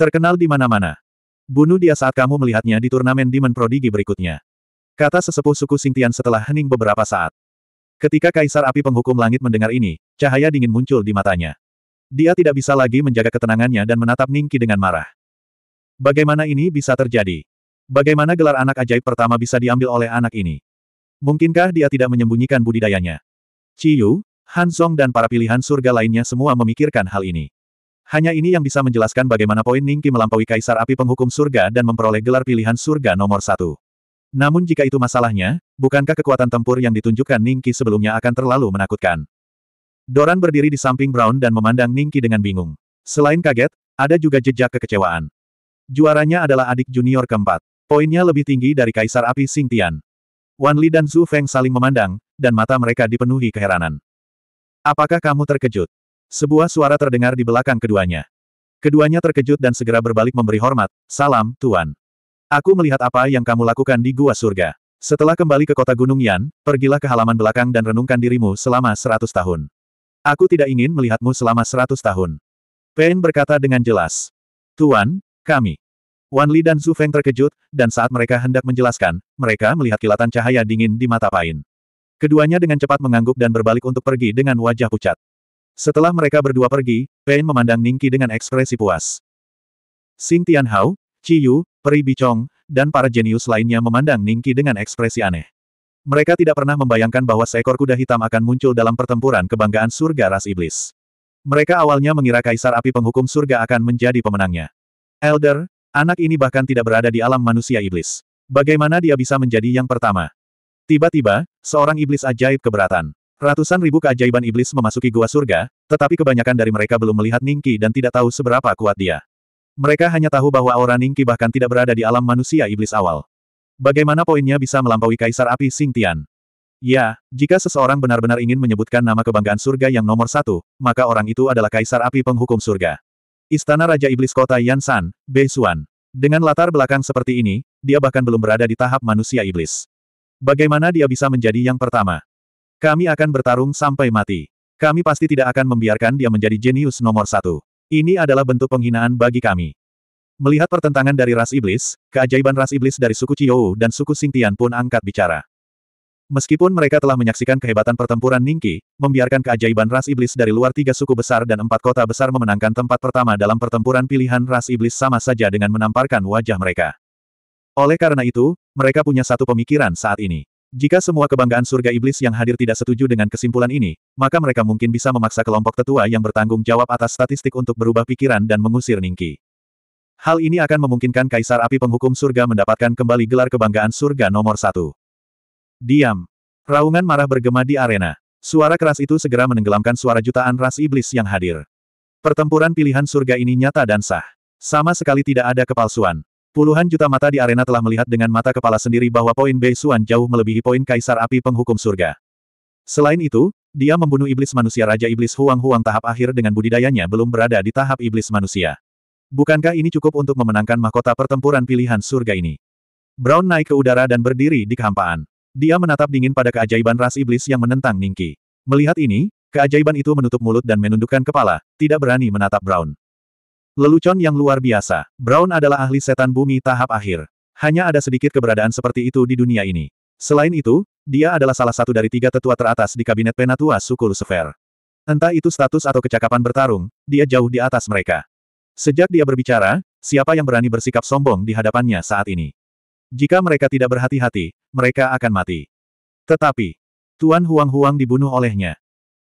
Terkenal di mana-mana. Bunuh dia saat kamu melihatnya di turnamen Demon Prodigy berikutnya. Kata sesepuh suku Singtian setelah hening beberapa saat. Ketika Kaisar Api Penghukum Langit mendengar ini, cahaya dingin muncul di matanya. Dia tidak bisa lagi menjaga ketenangannya dan menatap Ningki dengan marah. Bagaimana ini bisa terjadi? Bagaimana gelar anak ajaib pertama bisa diambil oleh anak ini? Mungkinkah dia tidak menyembunyikan budidayanya? Chiyu, Hansong dan para pilihan surga lainnya semua memikirkan hal ini. Hanya ini yang bisa menjelaskan bagaimana poin Ningki melampaui Kaisar Api Penghukum Surga dan memperoleh gelar pilihan surga nomor satu. Namun jika itu masalahnya, bukankah kekuatan tempur yang ditunjukkan Ningki sebelumnya akan terlalu menakutkan? Doran berdiri di samping Brown dan memandang Ningki dengan bingung. Selain kaget, ada juga jejak kekecewaan. Juaranya adalah adik junior keempat. Poinnya lebih tinggi dari Kaisar Api Sing Tian. Wan Li dan Zhu Feng saling memandang, dan mata mereka dipenuhi keheranan. Apakah kamu terkejut? Sebuah suara terdengar di belakang keduanya. Keduanya terkejut dan segera berbalik memberi hormat, salam, Tuan. Aku melihat apa yang kamu lakukan di Gua Surga. Setelah kembali ke kota Gunung Yan, pergilah ke halaman belakang dan renungkan dirimu selama seratus tahun. Aku tidak ingin melihatmu selama seratus tahun. Pain berkata dengan jelas. Tuan, kami. Wan Li dan Zhu Feng terkejut, dan saat mereka hendak menjelaskan, mereka melihat kilatan cahaya dingin di mata Pain. Keduanya dengan cepat mengangguk dan berbalik untuk pergi dengan wajah pucat. Setelah mereka berdua pergi, Pain memandang Ningki dengan ekspresi puas. Xing Tianhao, Qi Yu, Peri Bichong, dan para jenius lainnya memandang Ningki dengan ekspresi aneh. Mereka tidak pernah membayangkan bahwa seekor kuda hitam akan muncul dalam pertempuran kebanggaan surga ras iblis. Mereka awalnya mengira Kaisar Api Penghukum Surga akan menjadi pemenangnya. Elder, anak ini bahkan tidak berada di alam manusia iblis. Bagaimana dia bisa menjadi yang pertama? Tiba-tiba, seorang iblis ajaib keberatan. Ratusan ribu keajaiban iblis memasuki gua surga, tetapi kebanyakan dari mereka belum melihat Ningki dan tidak tahu seberapa kuat dia. Mereka hanya tahu bahwa aura Ningki bahkan tidak berada di alam manusia iblis awal. Bagaimana poinnya bisa melampaui Kaisar Api Sing Tian? Ya, jika seseorang benar-benar ingin menyebutkan nama kebanggaan surga yang nomor satu, maka orang itu adalah Kaisar Api Penghukum Surga. Istana Raja Iblis Kota Yansan, Beisuan. Dengan latar belakang seperti ini, dia bahkan belum berada di tahap manusia iblis. Bagaimana dia bisa menjadi yang pertama? Kami akan bertarung sampai mati. Kami pasti tidak akan membiarkan dia menjadi jenius nomor satu. Ini adalah bentuk penghinaan bagi kami. Melihat pertentangan dari ras iblis, keajaiban ras iblis dari suku Chiyou dan suku Singtian pun angkat bicara. Meskipun mereka telah menyaksikan kehebatan pertempuran Ningki, membiarkan keajaiban ras iblis dari luar tiga suku besar dan empat kota besar memenangkan tempat pertama dalam pertempuran pilihan ras iblis sama saja dengan menamparkan wajah mereka. Oleh karena itu, mereka punya satu pemikiran saat ini. Jika semua kebanggaan surga iblis yang hadir tidak setuju dengan kesimpulan ini, maka mereka mungkin bisa memaksa kelompok tetua yang bertanggung jawab atas statistik untuk berubah pikiran dan mengusir Ningki. Hal ini akan memungkinkan Kaisar Api Penghukum Surga mendapatkan kembali gelar kebanggaan surga nomor satu. Diam. Raungan marah bergema di arena. Suara keras itu segera menenggelamkan suara jutaan ras iblis yang hadir. Pertempuran pilihan surga ini nyata dan sah. Sama sekali tidak ada kepalsuan. Puluhan juta mata di arena telah melihat dengan mata kepala sendiri bahwa poin Bei Xuan jauh melebihi poin Kaisar Api Penghukum Surga. Selain itu, dia membunuh iblis manusia Raja Iblis Huang-Huang tahap akhir dengan budidayanya belum berada di tahap iblis manusia. Bukankah ini cukup untuk memenangkan mahkota pertempuran pilihan surga ini? Brown naik ke udara dan berdiri di kehampaan. Dia menatap dingin pada keajaiban ras iblis yang menentang Ningki. Melihat ini, keajaiban itu menutup mulut dan menundukkan kepala, tidak berani menatap Brown. Lelucon yang luar biasa. Brown adalah ahli setan bumi tahap akhir. Hanya ada sedikit keberadaan seperti itu di dunia ini. Selain itu, dia adalah salah satu dari tiga tetua teratas di kabinet penatua suku Lucifer. Entah itu status atau kecakapan bertarung, dia jauh di atas mereka. Sejak dia berbicara, siapa yang berani bersikap sombong di hadapannya saat ini? Jika mereka tidak berhati-hati, mereka akan mati. Tetapi, Tuan Huang-Huang dibunuh olehnya.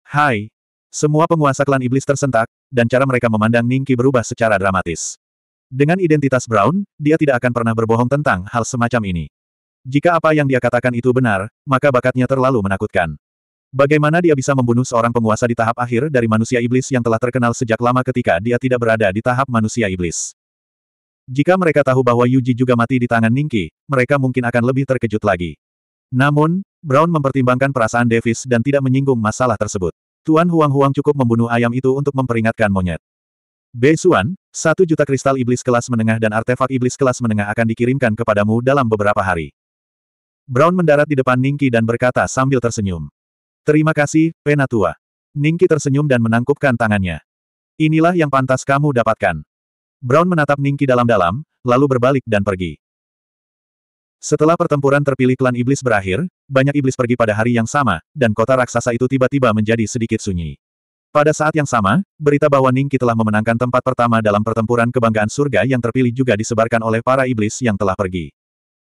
Hai, semua penguasa klan iblis tersentak, dan cara mereka memandang Ningki berubah secara dramatis. Dengan identitas Brown, dia tidak akan pernah berbohong tentang hal semacam ini. Jika apa yang dia katakan itu benar, maka bakatnya terlalu menakutkan. Bagaimana dia bisa membunuh seorang penguasa di tahap akhir dari manusia iblis yang telah terkenal sejak lama ketika dia tidak berada di tahap manusia iblis? Jika mereka tahu bahwa Yuji juga mati di tangan Ningki, mereka mungkin akan lebih terkejut lagi. Namun, Brown mempertimbangkan perasaan Davis dan tidak menyinggung masalah tersebut. Tuan Huang-Huang cukup membunuh ayam itu untuk memperingatkan monyet. Bei satu juta kristal iblis kelas menengah dan artefak iblis kelas menengah akan dikirimkan kepadamu dalam beberapa hari. Brown mendarat di depan Ningki dan berkata sambil tersenyum. Terima kasih, Penatua. Ningki tersenyum dan menangkupkan tangannya. Inilah yang pantas kamu dapatkan. Brown menatap Ningki dalam-dalam, lalu berbalik dan pergi. Setelah pertempuran terpilih klan iblis berakhir, banyak iblis pergi pada hari yang sama, dan kota raksasa itu tiba-tiba menjadi sedikit sunyi. Pada saat yang sama, berita bahwa Ningki telah memenangkan tempat pertama dalam pertempuran kebanggaan surga yang terpilih juga disebarkan oleh para iblis yang telah pergi.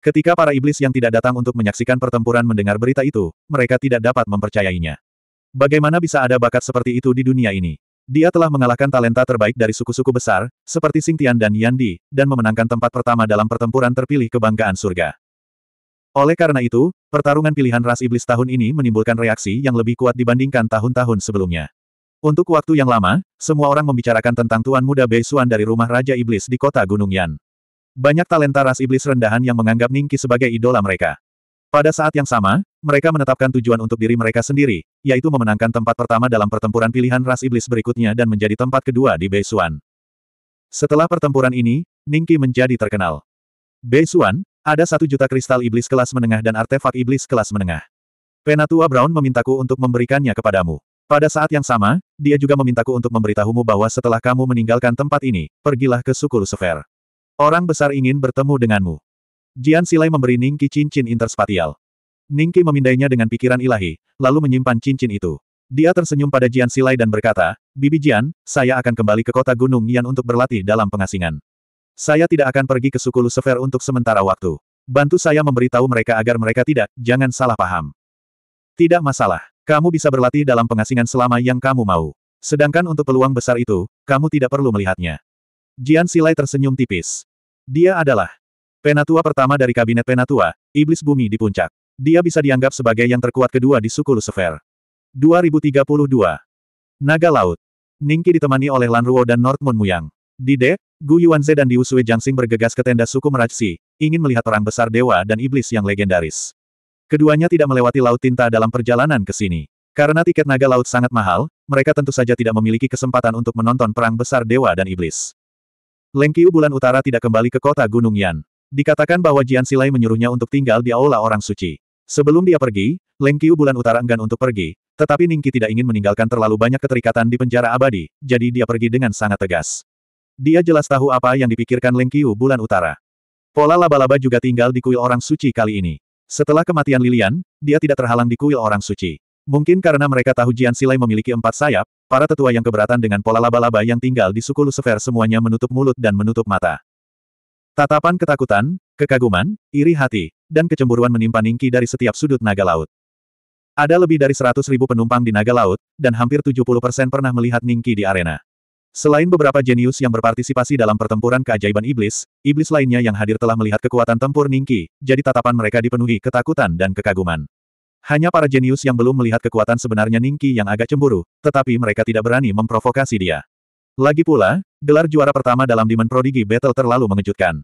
Ketika para iblis yang tidak datang untuk menyaksikan pertempuran mendengar berita itu, mereka tidak dapat mempercayainya. Bagaimana bisa ada bakat seperti itu di dunia ini? Dia telah mengalahkan talenta terbaik dari suku-suku besar, seperti Sing Tian dan Yandi, dan memenangkan tempat pertama dalam pertempuran terpilih kebanggaan surga. Oleh karena itu, pertarungan pilihan ras iblis tahun ini menimbulkan reaksi yang lebih kuat dibandingkan tahun-tahun sebelumnya. Untuk waktu yang lama, semua orang membicarakan tentang Tuan Muda Beisuan dari rumah Raja Iblis di kota Gunung Yan. Banyak talenta ras iblis rendahan yang menganggap Ningki sebagai idola mereka. Pada saat yang sama, mereka menetapkan tujuan untuk diri mereka sendiri, yaitu memenangkan tempat pertama dalam pertempuran pilihan ras iblis berikutnya dan menjadi tempat kedua di Beisuan. Setelah pertempuran ini, Ningki menjadi terkenal. Beisuan, ada satu juta kristal iblis kelas menengah dan artefak iblis kelas menengah. Penatua Brown memintaku untuk memberikannya kepadamu. Pada saat yang sama, dia juga memintaku untuk memberitahumu bahwa setelah kamu meninggalkan tempat ini, pergilah ke suku Lucifer. Orang besar ingin bertemu denganmu. Jian Silai memberi Ningki cincin interspatial. Ningki memindainya dengan pikiran ilahi, lalu menyimpan cincin itu. Dia tersenyum pada Jian Silai dan berkata, Bibi Jian, saya akan kembali ke kota Gunung Yan untuk berlatih dalam pengasingan. Saya tidak akan pergi ke suku Lucifer untuk sementara waktu. Bantu saya memberitahu mereka agar mereka tidak, jangan salah paham. Tidak masalah. Kamu bisa berlatih dalam pengasingan selama yang kamu mau. Sedangkan untuk peluang besar itu, kamu tidak perlu melihatnya. Jian Silai tersenyum tipis. Dia adalah penatua pertama dari kabinet penatua, iblis bumi di puncak. Dia bisa dianggap sebagai yang terkuat kedua di suku Lucifer. 2032. Naga Laut. Ningki ditemani oleh Lan Ruo dan North Moon Muyang. Di dek, Gu Yuanze dan Diu Sui Jiangxing bergegas ke tenda suku Meraci, ingin melihat perang besar dewa dan iblis yang legendaris. Keduanya tidak melewati Laut Tinta dalam perjalanan ke sini. Karena tiket naga laut sangat mahal, mereka tentu saja tidak memiliki kesempatan untuk menonton perang besar dewa dan iblis. Lengkiu bulan utara tidak kembali ke kota Gunung Yan. Dikatakan bahwa Jian Silai menyuruhnya untuk tinggal di aula orang suci. Sebelum dia pergi, Lengkiu bulan utara enggan untuk pergi, tetapi Ningki tidak ingin meninggalkan terlalu banyak keterikatan di penjara abadi, jadi dia pergi dengan sangat tegas. Dia jelas tahu apa yang dipikirkan Leng Qiu bulan utara. Pola laba-laba juga tinggal di kuil orang suci kali ini. Setelah kematian Lilian, dia tidak terhalang di kuil orang suci. Mungkin karena mereka tahu Jian Silai memiliki empat sayap, para tetua yang keberatan dengan pola laba-laba yang tinggal di suku Lucifer semuanya menutup mulut dan menutup mata. Tatapan ketakutan, kekaguman, iri hati, dan kecemburuan menimpa Ningki dari setiap sudut naga laut. Ada lebih dari seratus ribu penumpang di naga laut, dan hampir 70% pernah melihat Ningki di arena. Selain beberapa jenius yang berpartisipasi dalam pertempuran keajaiban iblis, iblis lainnya yang hadir telah melihat kekuatan tempur Ningki, jadi tatapan mereka dipenuhi ketakutan dan kekaguman. Hanya para jenius yang belum melihat kekuatan sebenarnya Ningki yang agak cemburu, tetapi mereka tidak berani memprovokasi dia. Lagi pula, gelar juara pertama dalam Demon Prodigy Battle terlalu mengejutkan.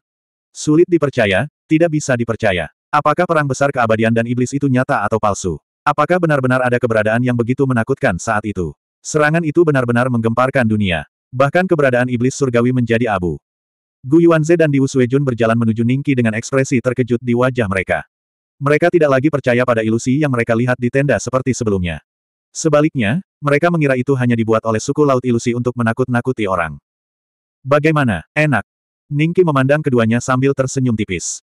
Sulit dipercaya, tidak bisa dipercaya. Apakah perang besar keabadian dan iblis itu nyata atau palsu? Apakah benar-benar ada keberadaan yang begitu menakutkan saat itu? Serangan itu benar-benar menggemparkan dunia. Bahkan keberadaan iblis surgawi menjadi abu. Gu Yuanze dan Diu Suejun berjalan menuju Ningki dengan ekspresi terkejut di wajah mereka. Mereka tidak lagi percaya pada ilusi yang mereka lihat di tenda seperti sebelumnya. Sebaliknya, mereka mengira itu hanya dibuat oleh suku laut ilusi untuk menakut-nakuti orang. Bagaimana, enak? Ningki memandang keduanya sambil tersenyum tipis.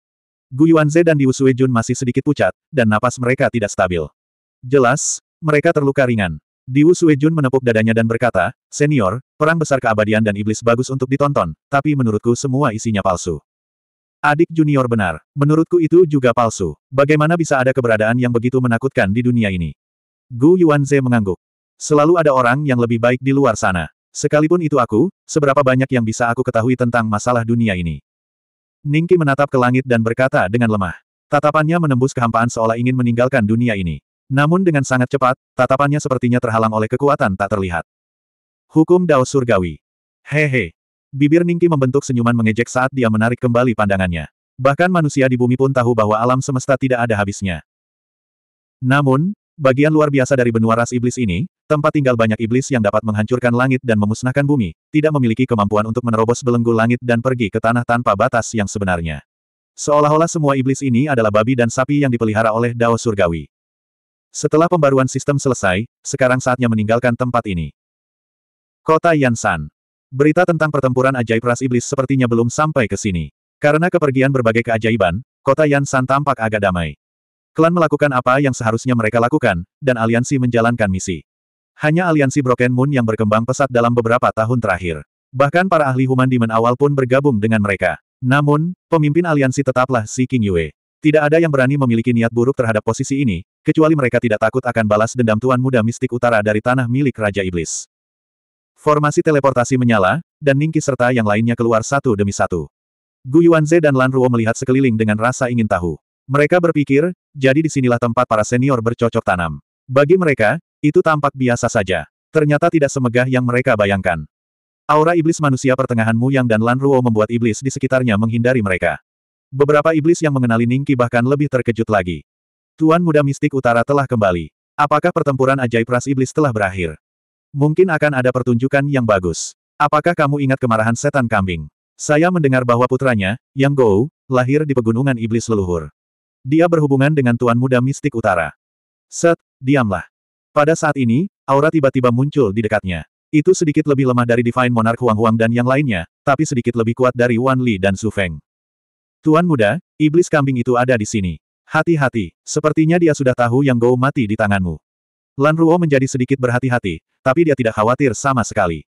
Gu Yuanze dan Diu Suejun masih sedikit pucat, dan napas mereka tidak stabil. Jelas, mereka terluka ringan. Di Diwu Suejun menepuk dadanya dan berkata, Senior, perang besar keabadian dan iblis bagus untuk ditonton, tapi menurutku semua isinya palsu. Adik junior benar, menurutku itu juga palsu. Bagaimana bisa ada keberadaan yang begitu menakutkan di dunia ini? Gu Yuanze mengangguk. Selalu ada orang yang lebih baik di luar sana. Sekalipun itu aku, seberapa banyak yang bisa aku ketahui tentang masalah dunia ini. Ningki menatap ke langit dan berkata dengan lemah. Tatapannya menembus kehampaan seolah ingin meninggalkan dunia ini. Namun dengan sangat cepat, tatapannya sepertinya terhalang oleh kekuatan tak terlihat. Hukum Dao Surgawi. Hehe. Bibir Ningki membentuk senyuman mengejek saat dia menarik kembali pandangannya. Bahkan manusia di bumi pun tahu bahwa alam semesta tidak ada habisnya. Namun, bagian luar biasa dari benua ras iblis ini, tempat tinggal banyak iblis yang dapat menghancurkan langit dan memusnahkan bumi, tidak memiliki kemampuan untuk menerobos belenggu langit dan pergi ke tanah tanpa batas yang sebenarnya. Seolah-olah semua iblis ini adalah babi dan sapi yang dipelihara oleh Dao Surgawi. Setelah pembaruan sistem selesai, sekarang saatnya meninggalkan tempat ini. Kota Yansan. Berita tentang pertempuran ajaib ras iblis sepertinya belum sampai ke sini. Karena kepergian berbagai keajaiban, kota Yansan tampak agak damai. Klan melakukan apa yang seharusnya mereka lakukan, dan aliansi menjalankan misi. Hanya aliansi Broken Moon yang berkembang pesat dalam beberapa tahun terakhir. Bahkan para ahli human demon awal pun bergabung dengan mereka. Namun, pemimpin aliansi tetaplah Si King Yue. Tidak ada yang berani memiliki niat buruk terhadap posisi ini, kecuali mereka tidak takut akan balas dendam Tuan Muda Mistik Utara dari tanah milik Raja Iblis. Formasi teleportasi menyala, dan Ningki serta yang lainnya keluar satu demi satu. Gu Yuanze dan Lan Ruo melihat sekeliling dengan rasa ingin tahu. Mereka berpikir, jadi disinilah tempat para senior bercocok tanam. Bagi mereka, itu tampak biasa saja. Ternyata tidak semegah yang mereka bayangkan. Aura iblis manusia pertengahanmu yang dan Lan Ruo membuat iblis di sekitarnya menghindari mereka. Beberapa iblis yang mengenali Ningki bahkan lebih terkejut lagi. Tuan Muda Mistik Utara telah kembali. Apakah pertempuran ajaib ras iblis telah berakhir? Mungkin akan ada pertunjukan yang bagus. Apakah kamu ingat kemarahan setan kambing? Saya mendengar bahwa putranya, Yang Gou, lahir di pegunungan iblis leluhur. Dia berhubungan dengan Tuan Muda Mistik Utara. Set, diamlah. Pada saat ini, aura tiba-tiba muncul di dekatnya. Itu sedikit lebih lemah dari Divine Monarch Huang Huang dan yang lainnya, tapi sedikit lebih kuat dari Wan Li dan Su Feng. Tuan muda, iblis kambing itu ada di sini. Hati-hati, sepertinya dia sudah tahu yang Gou mati di tanganmu. Lan Ruo menjadi sedikit berhati-hati, tapi dia tidak khawatir sama sekali.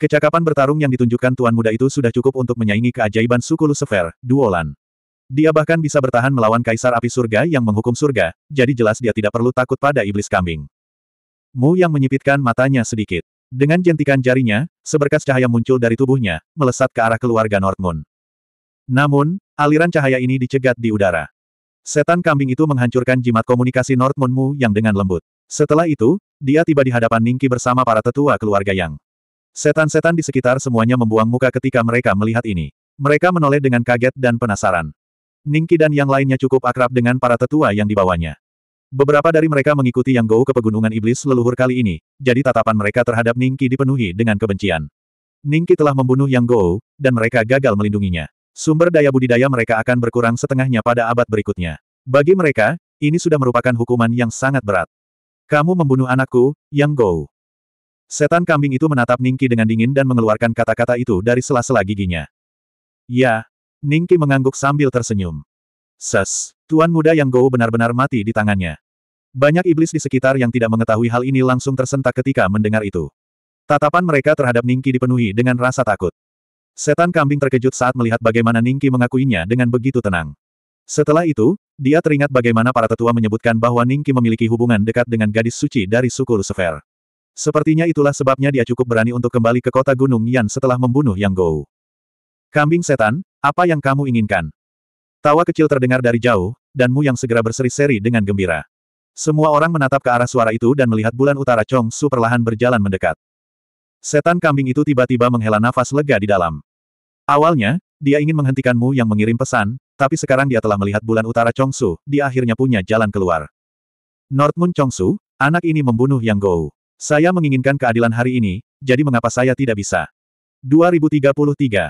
Kecakapan bertarung yang ditunjukkan tuan muda itu sudah cukup untuk menyaingi keajaiban suku Lucifer, Duolan. Dia bahkan bisa bertahan melawan Kaisar Api Surga yang menghukum surga, jadi jelas dia tidak perlu takut pada iblis kambing. Mu yang menyipitkan matanya sedikit. Dengan jentikan jarinya, seberkas cahaya muncul dari tubuhnya, melesat ke arah keluarga Northmoon. Namun, Aliran cahaya ini dicegat di udara. Setan kambing itu menghancurkan jimat komunikasi North Moon Mu yang dengan lembut. Setelah itu, dia tiba di hadapan Ningki bersama para tetua keluarga Yang. Setan-setan di sekitar semuanya membuang muka ketika mereka melihat ini. Mereka menoleh dengan kaget dan penasaran. Ningki dan yang lainnya cukup akrab dengan para tetua yang dibawanya. Beberapa dari mereka mengikuti Yang Go ke Pegunungan Iblis leluhur kali ini, jadi tatapan mereka terhadap Ningki dipenuhi dengan kebencian. Ningki telah membunuh Yang Go, dan mereka gagal melindunginya. Sumber daya budidaya mereka akan berkurang setengahnya pada abad berikutnya. Bagi mereka, ini sudah merupakan hukuman yang sangat berat. Kamu membunuh anakku, Yang Gou. Setan kambing itu menatap Ningki dengan dingin dan mengeluarkan kata-kata itu dari sela-sela giginya. Ya, Ningki mengangguk sambil tersenyum. Ses, tuan muda Yang Gou benar-benar mati di tangannya. Banyak iblis di sekitar yang tidak mengetahui hal ini langsung tersentak ketika mendengar itu. Tatapan mereka terhadap Ningki dipenuhi dengan rasa takut. Setan kambing terkejut saat melihat bagaimana Ningki mengakuinya dengan begitu tenang. Setelah itu, dia teringat bagaimana para tetua menyebutkan bahwa Ningki memiliki hubungan dekat dengan gadis suci dari suku Lucifer. Sepertinya itulah sebabnya dia cukup berani untuk kembali ke kota Gunung Yan setelah membunuh Yang Gou. Kambing setan, apa yang kamu inginkan? Tawa kecil terdengar dari jauh, dan Mu Yang segera berseri-seri dengan gembira. Semua orang menatap ke arah suara itu dan melihat bulan utara Chong Su perlahan berjalan mendekat. Setan kambing itu tiba-tiba menghela nafas lega di dalam. Awalnya, dia ingin menghentikanmu yang mengirim pesan, tapi sekarang dia telah melihat bulan utara Chongsu, dia akhirnya punya jalan keluar. North Chongsu, anak ini membunuh Yang Gou. Saya menginginkan keadilan hari ini, jadi mengapa saya tidak bisa? 2033.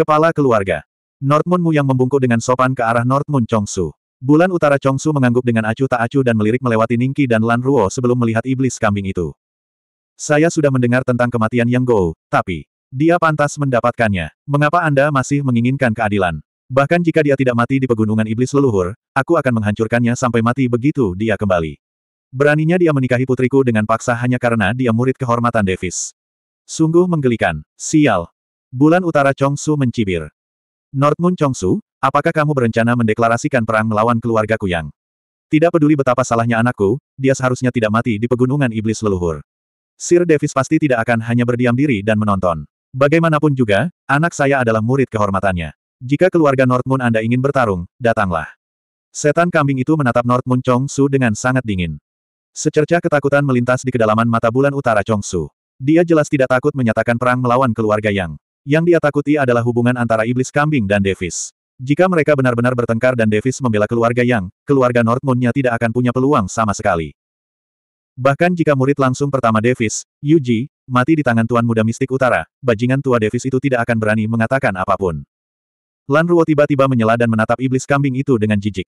Kepala Keluarga. North Mu yang membungkuk dengan sopan ke arah North Chongsu. Bulan utara Chongsu mengangguk dengan acuh tak acuh dan melirik melewati Ningki dan Lan Ruo sebelum melihat iblis kambing itu. Saya sudah mendengar tentang kematian Yang Go, tapi dia pantas mendapatkannya. Mengapa Anda masih menginginkan keadilan? Bahkan jika dia tidak mati di pegunungan iblis leluhur, aku akan menghancurkannya sampai mati begitu dia kembali. Beraninya dia menikahi putriku dengan paksa hanya karena dia murid kehormatan Davis. Sungguh menggelikan. Sial. Bulan utara Chongsu mencibir. Northmoon Chongsu, apakah kamu berencana mendeklarasikan perang melawan keluarga Kuyang? Tidak peduli betapa salahnya anakku, dia seharusnya tidak mati di pegunungan iblis leluhur. Sir Davis pasti tidak akan hanya berdiam diri dan menonton. Bagaimanapun juga, anak saya adalah murid kehormatannya. Jika keluarga North Moon Anda ingin bertarung, datanglah. Setan kambing itu menatap North Moon Chong Su dengan sangat dingin. Secercah ketakutan melintas di kedalaman mata bulan utara Chong Su. Dia jelas tidak takut menyatakan perang melawan keluarga Yang. Yang dia takuti adalah hubungan antara iblis kambing dan Davis. Jika mereka benar-benar bertengkar dan Davis membela keluarga Yang, keluarga North Moon-nya tidak akan punya peluang sama sekali. Bahkan jika murid langsung pertama Davis, Yuji, mati di tangan Tuan Muda Mistik Utara, bajingan tua Davis itu tidak akan berani mengatakan apapun. Lan Ruo tiba-tiba menyela dan menatap iblis kambing itu dengan jijik.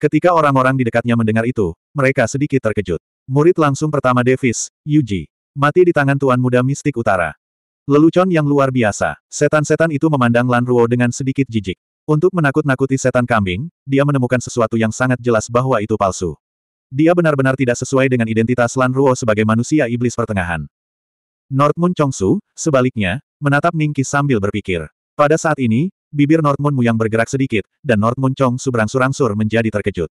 Ketika orang-orang di dekatnya mendengar itu, mereka sedikit terkejut. Murid langsung pertama Davis, Yuji, mati di tangan Tuan Muda Mistik Utara. Lelucon yang luar biasa, setan-setan itu memandang Lan Ruo dengan sedikit jijik. Untuk menakut-nakuti setan kambing, dia menemukan sesuatu yang sangat jelas bahwa itu palsu. Dia benar-benar tidak sesuai dengan identitas Lan Ruo sebagai manusia iblis pertengahan. Chong Su, sebaliknya, menatap Ningki sambil berpikir. Pada saat ini, bibir Northmoon Mu yang bergerak sedikit, dan Chong Chongsu berangsur-angsur menjadi terkejut.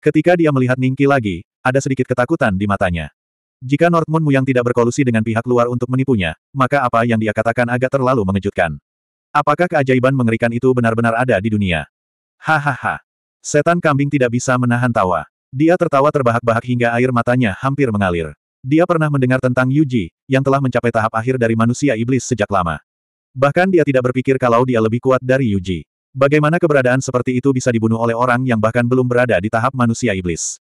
Ketika dia melihat Ningki lagi, ada sedikit ketakutan di matanya. Jika Northmoon Mu yang tidak berkolusi dengan pihak luar untuk menipunya, maka apa yang dia katakan agak terlalu mengejutkan. Apakah keajaiban mengerikan itu benar-benar ada di dunia? Hahaha. Setan kambing tidak bisa menahan tawa. Dia tertawa terbahak-bahak hingga air matanya hampir mengalir. Dia pernah mendengar tentang Yuji, yang telah mencapai tahap akhir dari manusia iblis sejak lama. Bahkan dia tidak berpikir kalau dia lebih kuat dari Yuji. Bagaimana keberadaan seperti itu bisa dibunuh oleh orang yang bahkan belum berada di tahap manusia iblis?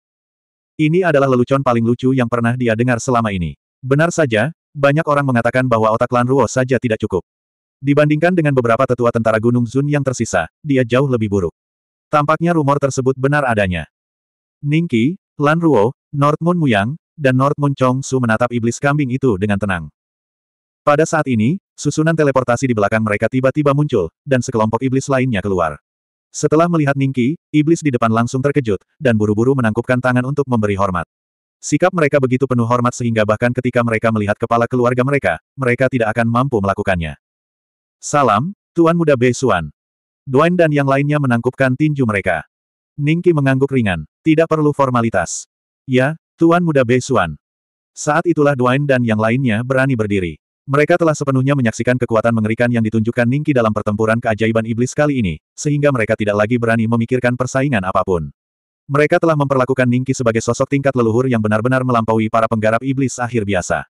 Ini adalah lelucon paling lucu yang pernah dia dengar selama ini. Benar saja, banyak orang mengatakan bahwa otak Lan Ruo saja tidak cukup. Dibandingkan dengan beberapa tetua tentara Gunung Zun yang tersisa, dia jauh lebih buruk. Tampaknya rumor tersebut benar adanya. Ningqi, Lan Ruo, North Muyang, dan North Moon Chong Su menatap iblis kambing itu dengan tenang. Pada saat ini, susunan teleportasi di belakang mereka tiba-tiba muncul, dan sekelompok iblis lainnya keluar. Setelah melihat Ningqi, iblis di depan langsung terkejut, dan buru-buru menangkupkan tangan untuk memberi hormat. Sikap mereka begitu penuh hormat sehingga bahkan ketika mereka melihat kepala keluarga mereka, mereka tidak akan mampu melakukannya. Salam, Tuan Muda Bei Suan. Duan dan yang lainnya menangkupkan tinju mereka. Ningki mengangguk ringan. Tidak perlu formalitas. Ya, Tuan Muda Beisuan. Saat itulah Duane dan yang lainnya berani berdiri. Mereka telah sepenuhnya menyaksikan kekuatan mengerikan yang ditunjukkan Ningki dalam pertempuran keajaiban iblis kali ini, sehingga mereka tidak lagi berani memikirkan persaingan apapun. Mereka telah memperlakukan Ningki sebagai sosok tingkat leluhur yang benar-benar melampaui para penggarap iblis akhir biasa.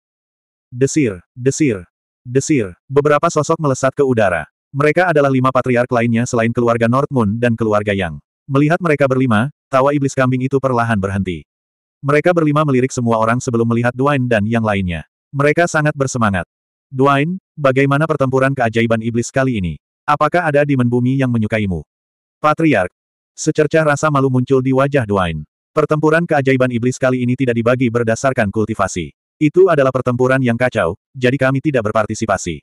Desir, desir, desir, beberapa sosok melesat ke udara. Mereka adalah lima patriark lainnya selain keluarga North Moon dan keluarga Yang. Melihat mereka berlima, tawa iblis kambing itu perlahan berhenti. Mereka berlima melirik semua orang sebelum melihat Dwayne dan yang lainnya. Mereka sangat bersemangat. Dwayne, bagaimana pertempuran keajaiban iblis kali ini? Apakah ada di bumi yang menyukaimu? Patriark. Secercah rasa malu muncul di wajah Dwayne. Pertempuran keajaiban iblis kali ini tidak dibagi berdasarkan kultivasi. Itu adalah pertempuran yang kacau, jadi kami tidak berpartisipasi.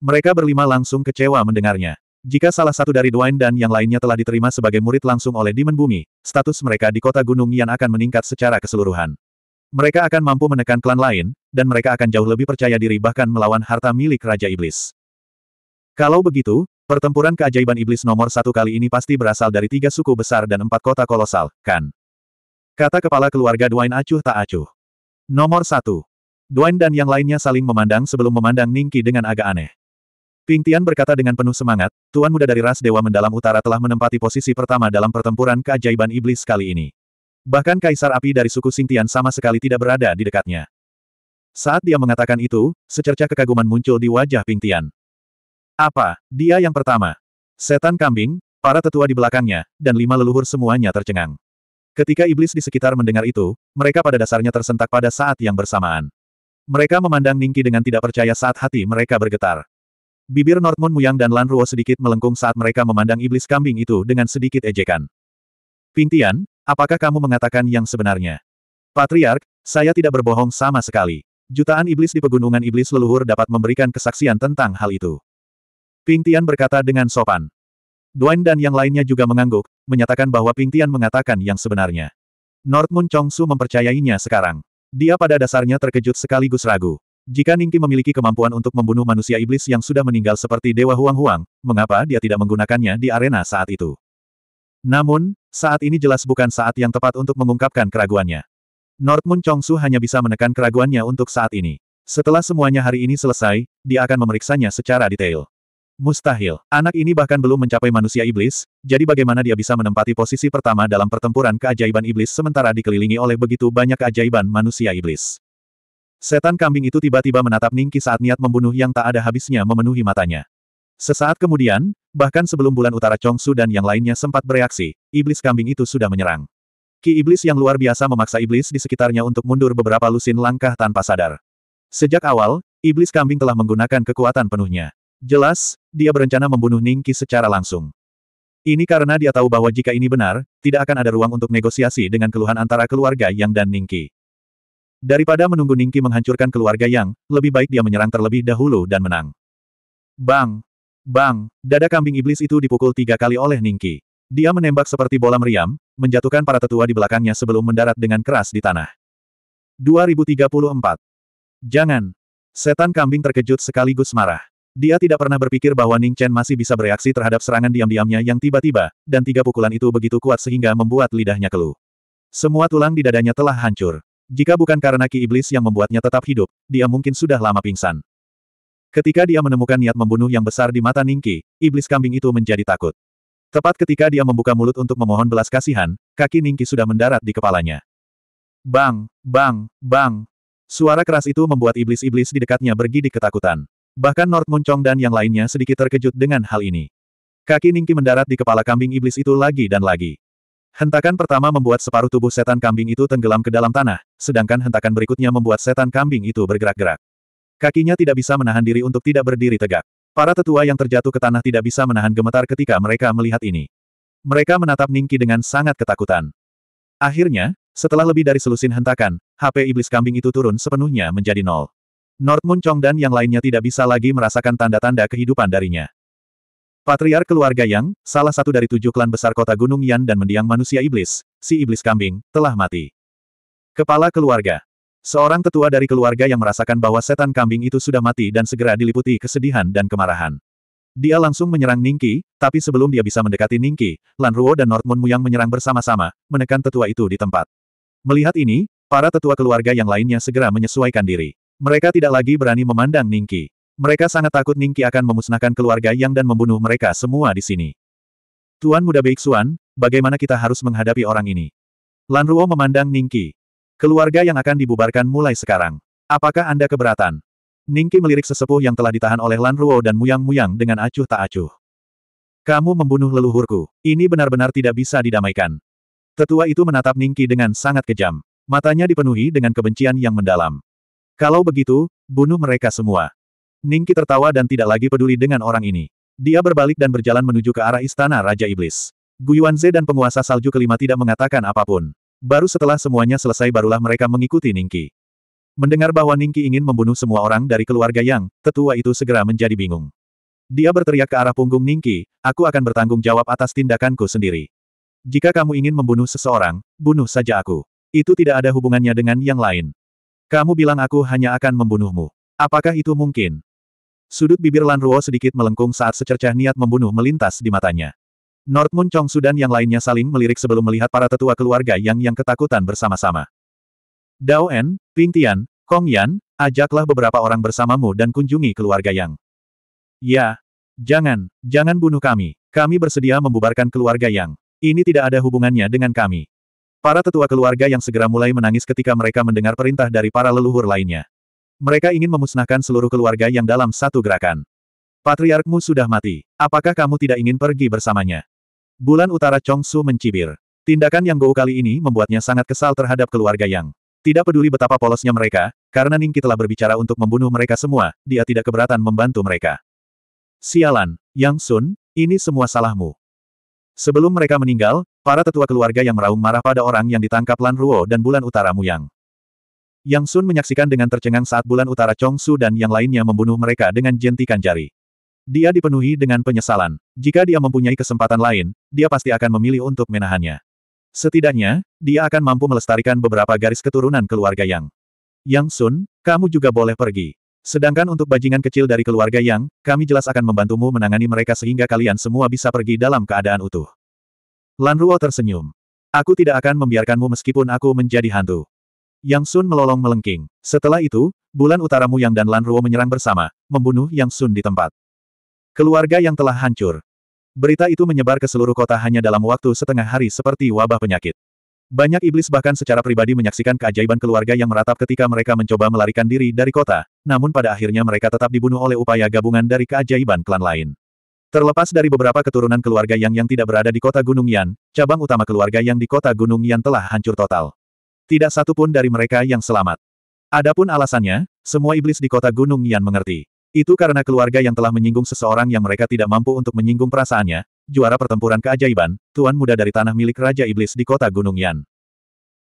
Mereka berlima langsung kecewa mendengarnya. Jika salah satu dari Duan dan yang lainnya telah diterima sebagai murid langsung oleh Demon Bumi, status mereka di kota Gunung Yan akan meningkat secara keseluruhan. Mereka akan mampu menekan klan lain, dan mereka akan jauh lebih percaya diri bahkan melawan harta milik Raja Iblis. Kalau begitu, pertempuran keajaiban Iblis nomor satu kali ini pasti berasal dari tiga suku besar dan empat kota kolosal, kan? Kata kepala keluarga Duan acuh tak acuh. Nomor satu. Duan dan yang lainnya saling memandang sebelum memandang Ningki dengan agak aneh. Ping Tian berkata dengan penuh semangat, Tuan Muda dari ras Dewa Mendalam Utara telah menempati posisi pertama dalam pertempuran keajaiban iblis kali ini. Bahkan Kaisar Api dari suku Tian sama sekali tidak berada di dekatnya. Saat dia mengatakan itu, secercah kekaguman muncul di wajah Ping Tian. Apa? Dia yang pertama. Setan kambing, para tetua di belakangnya, dan lima leluhur semuanya tercengang. Ketika iblis di sekitar mendengar itu, mereka pada dasarnya tersentak pada saat yang bersamaan. Mereka memandang Ningki dengan tidak percaya saat hati mereka bergetar. Bibir Northmoon Muyang dan Lan Ruo sedikit melengkung saat mereka memandang iblis kambing itu dengan sedikit ejekan. Pingtian, apakah kamu mengatakan yang sebenarnya? Patriark, saya tidak berbohong sama sekali. Jutaan iblis di pegunungan iblis leluhur dapat memberikan kesaksian tentang hal itu. Pingtian berkata dengan sopan. Duan dan yang lainnya juga mengangguk, menyatakan bahwa Pingtian mengatakan yang sebenarnya. Northmoon Chongsu mempercayainya sekarang. Dia pada dasarnya terkejut sekaligus ragu. Jika Ningki memiliki kemampuan untuk membunuh manusia iblis yang sudah meninggal seperti Dewa Huang-Huang, mengapa dia tidak menggunakannya di arena saat itu? Namun, saat ini jelas bukan saat yang tepat untuk mengungkapkan keraguannya. North Moon Chongsu hanya bisa menekan keraguannya untuk saat ini. Setelah semuanya hari ini selesai, dia akan memeriksanya secara detail. Mustahil. Anak ini bahkan belum mencapai manusia iblis, jadi bagaimana dia bisa menempati posisi pertama dalam pertempuran keajaiban iblis sementara dikelilingi oleh begitu banyak keajaiban manusia iblis. Setan kambing itu tiba-tiba menatap Ningki saat niat membunuh yang tak ada habisnya memenuhi matanya. Sesaat kemudian, bahkan sebelum bulan utara Chongsu dan yang lainnya sempat bereaksi, iblis kambing itu sudah menyerang. Ki iblis yang luar biasa memaksa iblis di sekitarnya untuk mundur beberapa lusin langkah tanpa sadar. Sejak awal, iblis kambing telah menggunakan kekuatan penuhnya. Jelas, dia berencana membunuh Ningki secara langsung. Ini karena dia tahu bahwa jika ini benar, tidak akan ada ruang untuk negosiasi dengan keluhan antara keluarga Yang dan Ningki. Daripada menunggu Ningki menghancurkan keluarga Yang, lebih baik dia menyerang terlebih dahulu dan menang. Bang! Bang! Dada kambing iblis itu dipukul tiga kali oleh Ningki. Dia menembak seperti bola meriam, menjatuhkan para tetua di belakangnya sebelum mendarat dengan keras di tanah. 2034. Jangan! Setan kambing terkejut sekaligus marah. Dia tidak pernah berpikir bahwa Ning Chen masih bisa bereaksi terhadap serangan diam-diamnya yang tiba-tiba, dan tiga pukulan itu begitu kuat sehingga membuat lidahnya keluh. Semua tulang di dadanya telah hancur. Jika bukan karena ki iblis yang membuatnya tetap hidup, dia mungkin sudah lama pingsan. Ketika dia menemukan niat membunuh yang besar di mata Ningki, iblis kambing itu menjadi takut. Tepat ketika dia membuka mulut untuk memohon belas kasihan, kaki Ningki sudah mendarat di kepalanya. Bang, bang, bang. Suara keras itu membuat iblis-iblis di dekatnya bergidik ketakutan. Bahkan North Muncong dan yang lainnya sedikit terkejut dengan hal ini. Kaki Ningki mendarat di kepala kambing iblis itu lagi dan lagi. Hentakan pertama membuat separuh tubuh setan kambing itu tenggelam ke dalam tanah, sedangkan hentakan berikutnya membuat setan kambing itu bergerak-gerak. Kakinya tidak bisa menahan diri untuk tidak berdiri tegak. Para tetua yang terjatuh ke tanah tidak bisa menahan gemetar ketika mereka melihat ini. Mereka menatap Ningki dengan sangat ketakutan. Akhirnya, setelah lebih dari selusin hentakan, HP iblis kambing itu turun sepenuhnya menjadi nol. North Moon Chong dan yang lainnya tidak bisa lagi merasakan tanda-tanda kehidupan darinya. Patriar keluarga Yang, salah satu dari tujuh klan besar kota Gunung Yan dan mendiang manusia iblis, si iblis kambing, telah mati. Kepala keluarga. Seorang tetua dari keluarga yang merasakan bahwa setan kambing itu sudah mati dan segera diliputi kesedihan dan kemarahan. Dia langsung menyerang Ningki, tapi sebelum dia bisa mendekati Ningki, Lan Ruo dan Northmoon Muyang menyerang bersama-sama, menekan tetua itu di tempat. Melihat ini, para tetua keluarga yang lainnya segera menyesuaikan diri. Mereka tidak lagi berani memandang Ningki. Mereka sangat takut Ningki akan memusnahkan keluarga Yang dan membunuh mereka semua di sini. Tuan muda Beiksuan, bagaimana kita harus menghadapi orang ini? Lan Ruo memandang Ningki. Keluarga yang akan dibubarkan mulai sekarang. Apakah Anda keberatan? Ningki melirik sesepuh yang telah ditahan oleh Lan Ruo dan muyang-muyang dengan acuh tak acuh. Kamu membunuh leluhurku. Ini benar-benar tidak bisa didamaikan. Tetua itu menatap Ningki dengan sangat kejam. Matanya dipenuhi dengan kebencian yang mendalam. Kalau begitu, bunuh mereka semua. Ningki tertawa dan tidak lagi peduli dengan orang ini. Dia berbalik dan berjalan menuju ke arah istana Raja Iblis. Guyuanze dan penguasa salju kelima tidak mengatakan apapun. Baru setelah semuanya selesai barulah mereka mengikuti Ningki. Mendengar bahwa Ningki ingin membunuh semua orang dari keluarga Yang, tetua itu segera menjadi bingung. Dia berteriak ke arah punggung Ningki, aku akan bertanggung jawab atas tindakanku sendiri. Jika kamu ingin membunuh seseorang, bunuh saja aku. Itu tidak ada hubungannya dengan yang lain. Kamu bilang aku hanya akan membunuhmu. Apakah itu mungkin? Sudut bibir Lan Ruo sedikit melengkung saat secercah niat membunuh melintas di matanya. Nordmun Chong Sudan yang lainnya saling melirik sebelum melihat para tetua keluarga yang yang ketakutan bersama-sama. Dao En, Ping Tian, Kong Yan, ajaklah beberapa orang bersamamu dan kunjungi keluarga Yang. Ya, jangan, jangan bunuh kami. Kami bersedia membubarkan keluarga Yang. Ini tidak ada hubungannya dengan kami. Para tetua keluarga yang segera mulai menangis ketika mereka mendengar perintah dari para leluhur lainnya. Mereka ingin memusnahkan seluruh keluarga yang dalam satu gerakan. Patriarkmu sudah mati. Apakah kamu tidak ingin pergi bersamanya? Bulan Utara Chong Su mencibir. Tindakan yang Gou kali ini membuatnya sangat kesal terhadap keluarga Yang. Tidak peduli betapa polosnya mereka, karena Ningki telah berbicara untuk membunuh mereka semua, dia tidak keberatan membantu mereka. Sialan, Yang Sun, ini semua salahmu. Sebelum mereka meninggal, para tetua keluarga yang meraung marah pada orang yang ditangkap Lan Ruo dan Bulan Utara Yang. Yang Sun menyaksikan dengan tercengang saat bulan utara Chong Su dan yang lainnya membunuh mereka dengan jentikan jari. Dia dipenuhi dengan penyesalan. Jika dia mempunyai kesempatan lain, dia pasti akan memilih untuk menahannya. Setidaknya, dia akan mampu melestarikan beberapa garis keturunan keluarga Yang. Yang Sun, kamu juga boleh pergi. Sedangkan untuk bajingan kecil dari keluarga Yang, kami jelas akan membantumu menangani mereka sehingga kalian semua bisa pergi dalam keadaan utuh. Lan Ruo tersenyum. Aku tidak akan membiarkanmu meskipun aku menjadi hantu. Yang Sun melolong melengking. Setelah itu, bulan utara Yang dan Lan Ruo menyerang bersama, membunuh Yang Sun di tempat. Keluarga yang telah hancur. Berita itu menyebar ke seluruh kota hanya dalam waktu setengah hari seperti wabah penyakit. Banyak iblis bahkan secara pribadi menyaksikan keajaiban keluarga yang meratap ketika mereka mencoba melarikan diri dari kota, namun pada akhirnya mereka tetap dibunuh oleh upaya gabungan dari keajaiban klan lain. Terlepas dari beberapa keturunan keluarga yang yang tidak berada di kota Gunung Yan, cabang utama keluarga yang di kota Gunung Yan telah hancur total. Tidak satu pun dari mereka yang selamat. Adapun alasannya, semua iblis di kota Gunung Yan mengerti. Itu karena keluarga yang telah menyinggung seseorang yang mereka tidak mampu untuk menyinggung perasaannya, juara pertempuran keajaiban, tuan muda dari tanah milik Raja Iblis di kota Gunung Yan.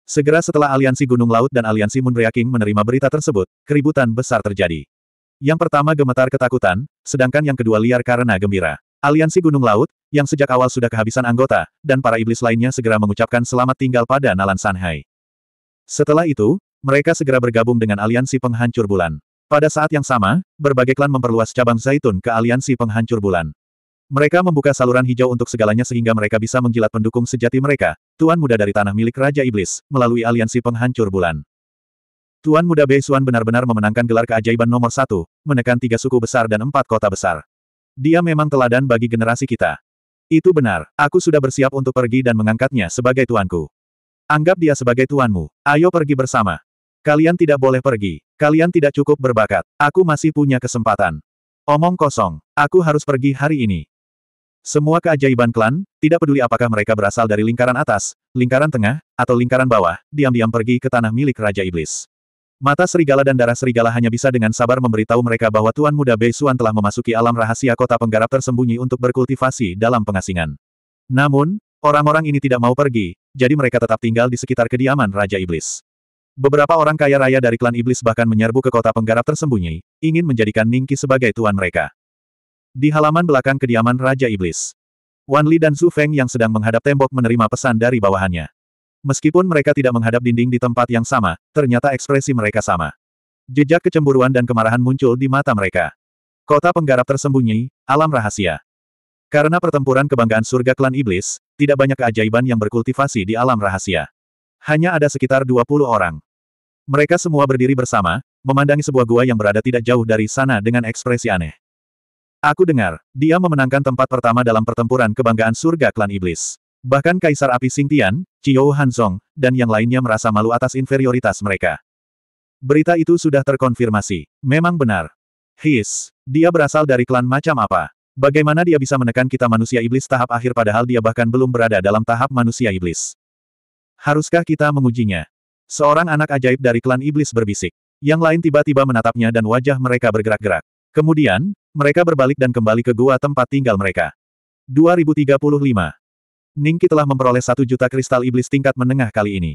Segera setelah aliansi Gunung Laut dan aliansi Moonrea King menerima berita tersebut, keributan besar terjadi. Yang pertama gemetar ketakutan, sedangkan yang kedua liar karena gembira. Aliansi Gunung Laut, yang sejak awal sudah kehabisan anggota, dan para iblis lainnya segera mengucapkan selamat tinggal pada Nalan Sanhai. Setelah itu, mereka segera bergabung dengan aliansi penghancur bulan. Pada saat yang sama, berbagai klan memperluas cabang zaitun ke aliansi penghancur bulan. Mereka membuka saluran hijau untuk segalanya sehingga mereka bisa menjilat pendukung sejati mereka, Tuan Muda dari Tanah Milik Raja Iblis, melalui aliansi penghancur bulan. Tuan Muda Beisuan benar-benar memenangkan gelar keajaiban nomor satu, menekan tiga suku besar dan empat kota besar. Dia memang teladan bagi generasi kita. Itu benar, aku sudah bersiap untuk pergi dan mengangkatnya sebagai tuanku. Anggap dia sebagai tuanmu. Ayo pergi bersama. Kalian tidak boleh pergi. Kalian tidak cukup berbakat. Aku masih punya kesempatan. Omong kosong. Aku harus pergi hari ini. Semua keajaiban klan, tidak peduli apakah mereka berasal dari lingkaran atas, lingkaran tengah, atau lingkaran bawah, diam-diam pergi ke tanah milik Raja Iblis. Mata serigala dan darah serigala hanya bisa dengan sabar memberitahu mereka bahwa Tuan Muda Beisuan telah memasuki alam rahasia kota penggarap tersembunyi untuk berkultivasi dalam pengasingan. Namun, Orang-orang ini tidak mau pergi, jadi mereka tetap tinggal di sekitar kediaman Raja Iblis. Beberapa orang kaya raya dari klan Iblis bahkan menyerbu ke kota penggarap tersembunyi, ingin menjadikan Ningki sebagai tuan mereka. Di halaman belakang kediaman Raja Iblis, Wan Li dan Zhu Feng yang sedang menghadap tembok menerima pesan dari bawahannya. Meskipun mereka tidak menghadap dinding di tempat yang sama, ternyata ekspresi mereka sama. Jejak kecemburuan dan kemarahan muncul di mata mereka. Kota penggarap tersembunyi, alam rahasia. Karena pertempuran kebanggaan surga klan iblis, tidak banyak keajaiban yang berkultivasi di alam rahasia. Hanya ada sekitar 20 orang. Mereka semua berdiri bersama, memandangi sebuah gua yang berada tidak jauh dari sana dengan ekspresi aneh. Aku dengar, dia memenangkan tempat pertama dalam pertempuran kebanggaan surga klan iblis. Bahkan Kaisar Api Singtian, Chiyo Hanzong, dan yang lainnya merasa malu atas inferioritas mereka. Berita itu sudah terkonfirmasi. Memang benar. His, dia berasal dari klan macam apa? Bagaimana dia bisa menekan kita manusia iblis tahap akhir padahal dia bahkan belum berada dalam tahap manusia iblis? Haruskah kita mengujinya? Seorang anak ajaib dari klan iblis berbisik. Yang lain tiba-tiba menatapnya dan wajah mereka bergerak-gerak. Kemudian, mereka berbalik dan kembali ke gua tempat tinggal mereka. 2035. Ningki telah memperoleh satu juta kristal iblis tingkat menengah kali ini.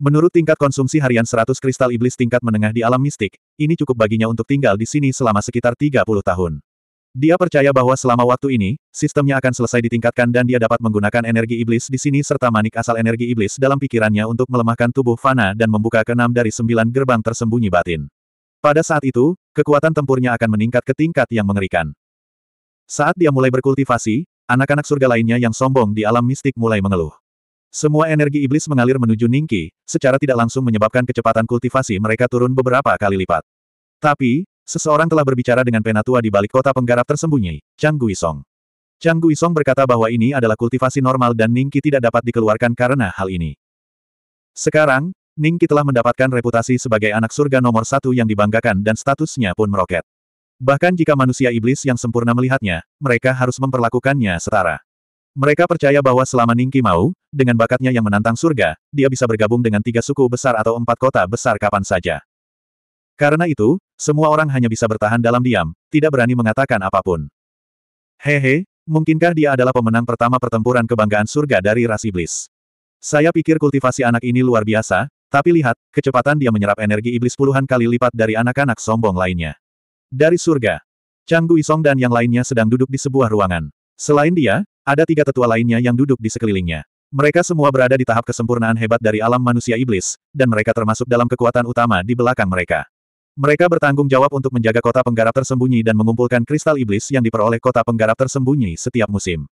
Menurut tingkat konsumsi harian 100 kristal iblis tingkat menengah di alam mistik, ini cukup baginya untuk tinggal di sini selama sekitar 30 tahun. Dia percaya bahwa selama waktu ini, sistemnya akan selesai ditingkatkan dan dia dapat menggunakan energi iblis di sini serta manik asal energi iblis dalam pikirannya untuk melemahkan tubuh Fana dan membuka keenam dari sembilan gerbang tersembunyi batin. Pada saat itu, kekuatan tempurnya akan meningkat ke tingkat yang mengerikan. Saat dia mulai berkultivasi, anak-anak surga lainnya yang sombong di alam mistik mulai mengeluh. Semua energi iblis mengalir menuju Ningki, secara tidak langsung menyebabkan kecepatan kultivasi mereka turun beberapa kali lipat. Tapi, Seseorang telah berbicara dengan penatua di balik kota penggarap tersembunyi, Chang Guisong. Chang Guisong berkata bahwa ini adalah kultivasi normal dan Ningki tidak dapat dikeluarkan karena hal ini. Sekarang, Ningki telah mendapatkan reputasi sebagai anak surga nomor satu yang dibanggakan dan statusnya pun meroket. Bahkan jika manusia iblis yang sempurna melihatnya, mereka harus memperlakukannya setara. Mereka percaya bahwa selama Ningki mau, dengan bakatnya yang menantang surga, dia bisa bergabung dengan tiga suku besar atau empat kota besar kapan saja. Karena itu, semua orang hanya bisa bertahan dalam diam, tidak berani mengatakan apapun. Hehe, mungkinkah dia adalah pemenang pertama pertempuran kebanggaan surga dari ras iblis? Saya pikir kultivasi anak ini luar biasa, tapi lihat, kecepatan dia menyerap energi iblis puluhan kali lipat dari anak-anak sombong lainnya. Dari surga, Chang Isong dan yang lainnya sedang duduk di sebuah ruangan. Selain dia, ada tiga tetua lainnya yang duduk di sekelilingnya. Mereka semua berada di tahap kesempurnaan hebat dari alam manusia iblis, dan mereka termasuk dalam kekuatan utama di belakang mereka. Mereka bertanggung jawab untuk menjaga kota penggarap tersembunyi dan mengumpulkan kristal iblis yang diperoleh kota penggarap tersembunyi setiap musim.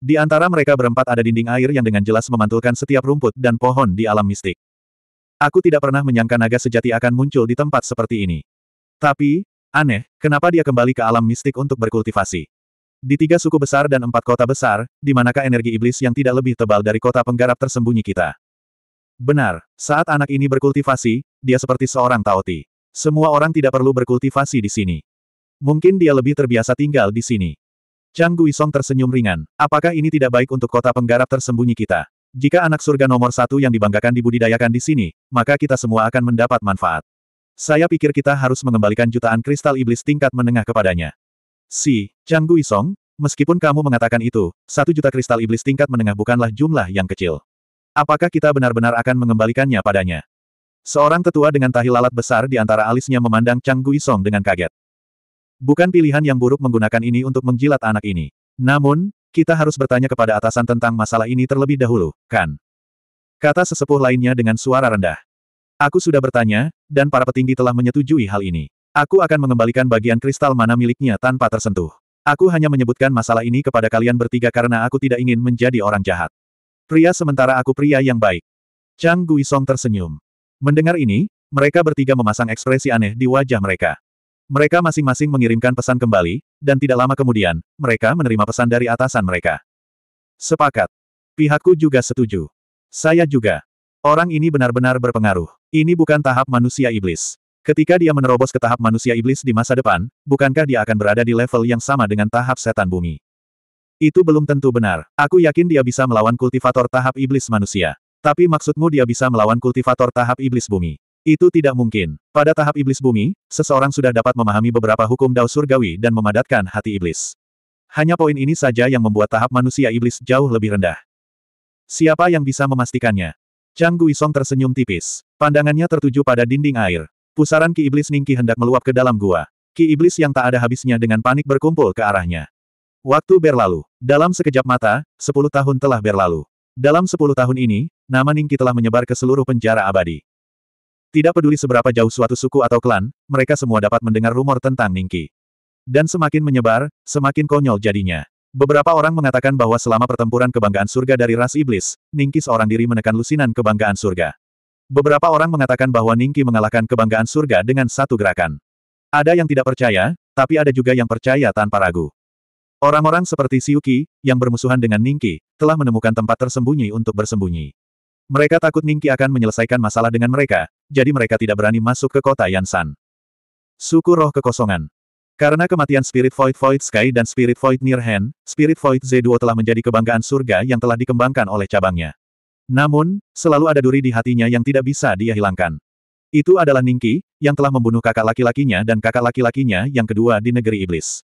Di antara mereka berempat ada dinding air yang dengan jelas memantulkan setiap rumput dan pohon di alam mistik. Aku tidak pernah menyangka naga sejati akan muncul di tempat seperti ini. Tapi, aneh, kenapa dia kembali ke alam mistik untuk berkultivasi? Di tiga suku besar dan empat kota besar, di manakah energi iblis yang tidak lebih tebal dari kota penggarap tersembunyi kita? Benar, saat anak ini berkultivasi, dia seperti seorang Taoti. Semua orang tidak perlu berkultivasi di sini. Mungkin dia lebih terbiasa tinggal di sini. Chang Guisong tersenyum ringan. Apakah ini tidak baik untuk kota penggarap tersembunyi kita? Jika anak surga nomor satu yang dibanggakan dibudidayakan di sini, maka kita semua akan mendapat manfaat. Saya pikir kita harus mengembalikan jutaan kristal iblis tingkat menengah kepadanya. Si, Chang Guisong, meskipun kamu mengatakan itu, satu juta kristal iblis tingkat menengah bukanlah jumlah yang kecil. Apakah kita benar-benar akan mengembalikannya padanya? Seorang tetua dengan tahi lalat besar di antara alisnya memandang Chang Guisong dengan kaget. Bukan pilihan yang buruk menggunakan ini untuk menjilat anak ini. Namun, kita harus bertanya kepada atasan tentang masalah ini terlebih dahulu, kan? Kata sesepuh lainnya dengan suara rendah. Aku sudah bertanya, dan para petinggi telah menyetujui hal ini. Aku akan mengembalikan bagian kristal mana miliknya tanpa tersentuh. Aku hanya menyebutkan masalah ini kepada kalian bertiga karena aku tidak ingin menjadi orang jahat. Pria sementara aku pria yang baik. Chang Guisong tersenyum. Mendengar ini, mereka bertiga memasang ekspresi aneh di wajah mereka. Mereka masing-masing mengirimkan pesan kembali, dan tidak lama kemudian, mereka menerima pesan dari atasan mereka. Sepakat. Pihakku juga setuju. Saya juga. Orang ini benar-benar berpengaruh. Ini bukan tahap manusia iblis. Ketika dia menerobos ke tahap manusia iblis di masa depan, bukankah dia akan berada di level yang sama dengan tahap setan bumi? Itu belum tentu benar. Aku yakin dia bisa melawan kultivator tahap iblis manusia. Tapi maksudmu dia bisa melawan kultivator tahap iblis bumi. Itu tidak mungkin. Pada tahap iblis bumi, seseorang sudah dapat memahami beberapa hukum dao surgawi dan memadatkan hati iblis. Hanya poin ini saja yang membuat tahap manusia iblis jauh lebih rendah. Siapa yang bisa memastikannya? Chang Guisong tersenyum tipis. Pandangannya tertuju pada dinding air. Pusaran Ki Iblis Ningki hendak meluap ke dalam gua. Ki Iblis yang tak ada habisnya dengan panik berkumpul ke arahnya. Waktu berlalu. Dalam sekejap mata, sepuluh tahun telah berlalu. Dalam sepuluh tahun ini, nama Ningki telah menyebar ke seluruh penjara abadi. Tidak peduli seberapa jauh suatu suku atau klan, mereka semua dapat mendengar rumor tentang Ningki. Dan semakin menyebar, semakin konyol jadinya. Beberapa orang mengatakan bahwa selama pertempuran kebanggaan surga dari ras iblis, Ningki seorang diri menekan lusinan kebanggaan surga. Beberapa orang mengatakan bahwa Ningki mengalahkan kebanggaan surga dengan satu gerakan. Ada yang tidak percaya, tapi ada juga yang percaya tanpa ragu. Orang-orang seperti Siuki, yang bermusuhan dengan Ningki, telah menemukan tempat tersembunyi untuk bersembunyi. Mereka takut Ningki akan menyelesaikan masalah dengan mereka, jadi mereka tidak berani masuk ke kota Yansan. Suku roh kekosongan. Karena kematian Spirit Void Void Sky dan Spirit Void Near Hand, Spirit Void Z2 telah menjadi kebanggaan surga yang telah dikembangkan oleh cabangnya. Namun, selalu ada duri di hatinya yang tidak bisa dia hilangkan. Itu adalah Ningki, yang telah membunuh kakak laki-lakinya dan kakak laki-lakinya yang kedua di negeri iblis.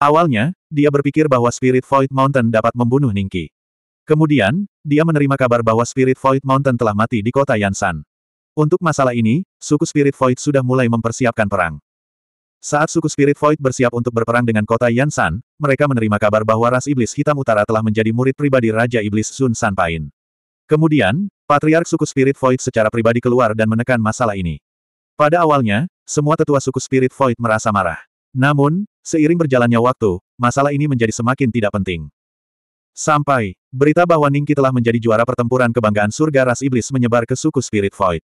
Awalnya, dia berpikir bahwa Spirit Void Mountain dapat membunuh Ningki. Kemudian, dia menerima kabar bahwa Spirit Void Mountain telah mati di kota Yansan. Untuk masalah ini, suku Spirit Void sudah mulai mempersiapkan perang. Saat suku Spirit Void bersiap untuk berperang dengan kota Yansan, mereka menerima kabar bahwa ras iblis hitam utara telah menjadi murid pribadi Raja Iblis Sun Sanpain. Kemudian, Patriark suku Spirit Void secara pribadi keluar dan menekan masalah ini. Pada awalnya, semua tetua suku Spirit Void merasa marah. Namun, seiring berjalannya waktu, masalah ini menjadi semakin tidak penting. Sampai Berita bahwa Ningki telah menjadi juara pertempuran kebanggaan surga ras iblis menyebar ke suku Spirit Void.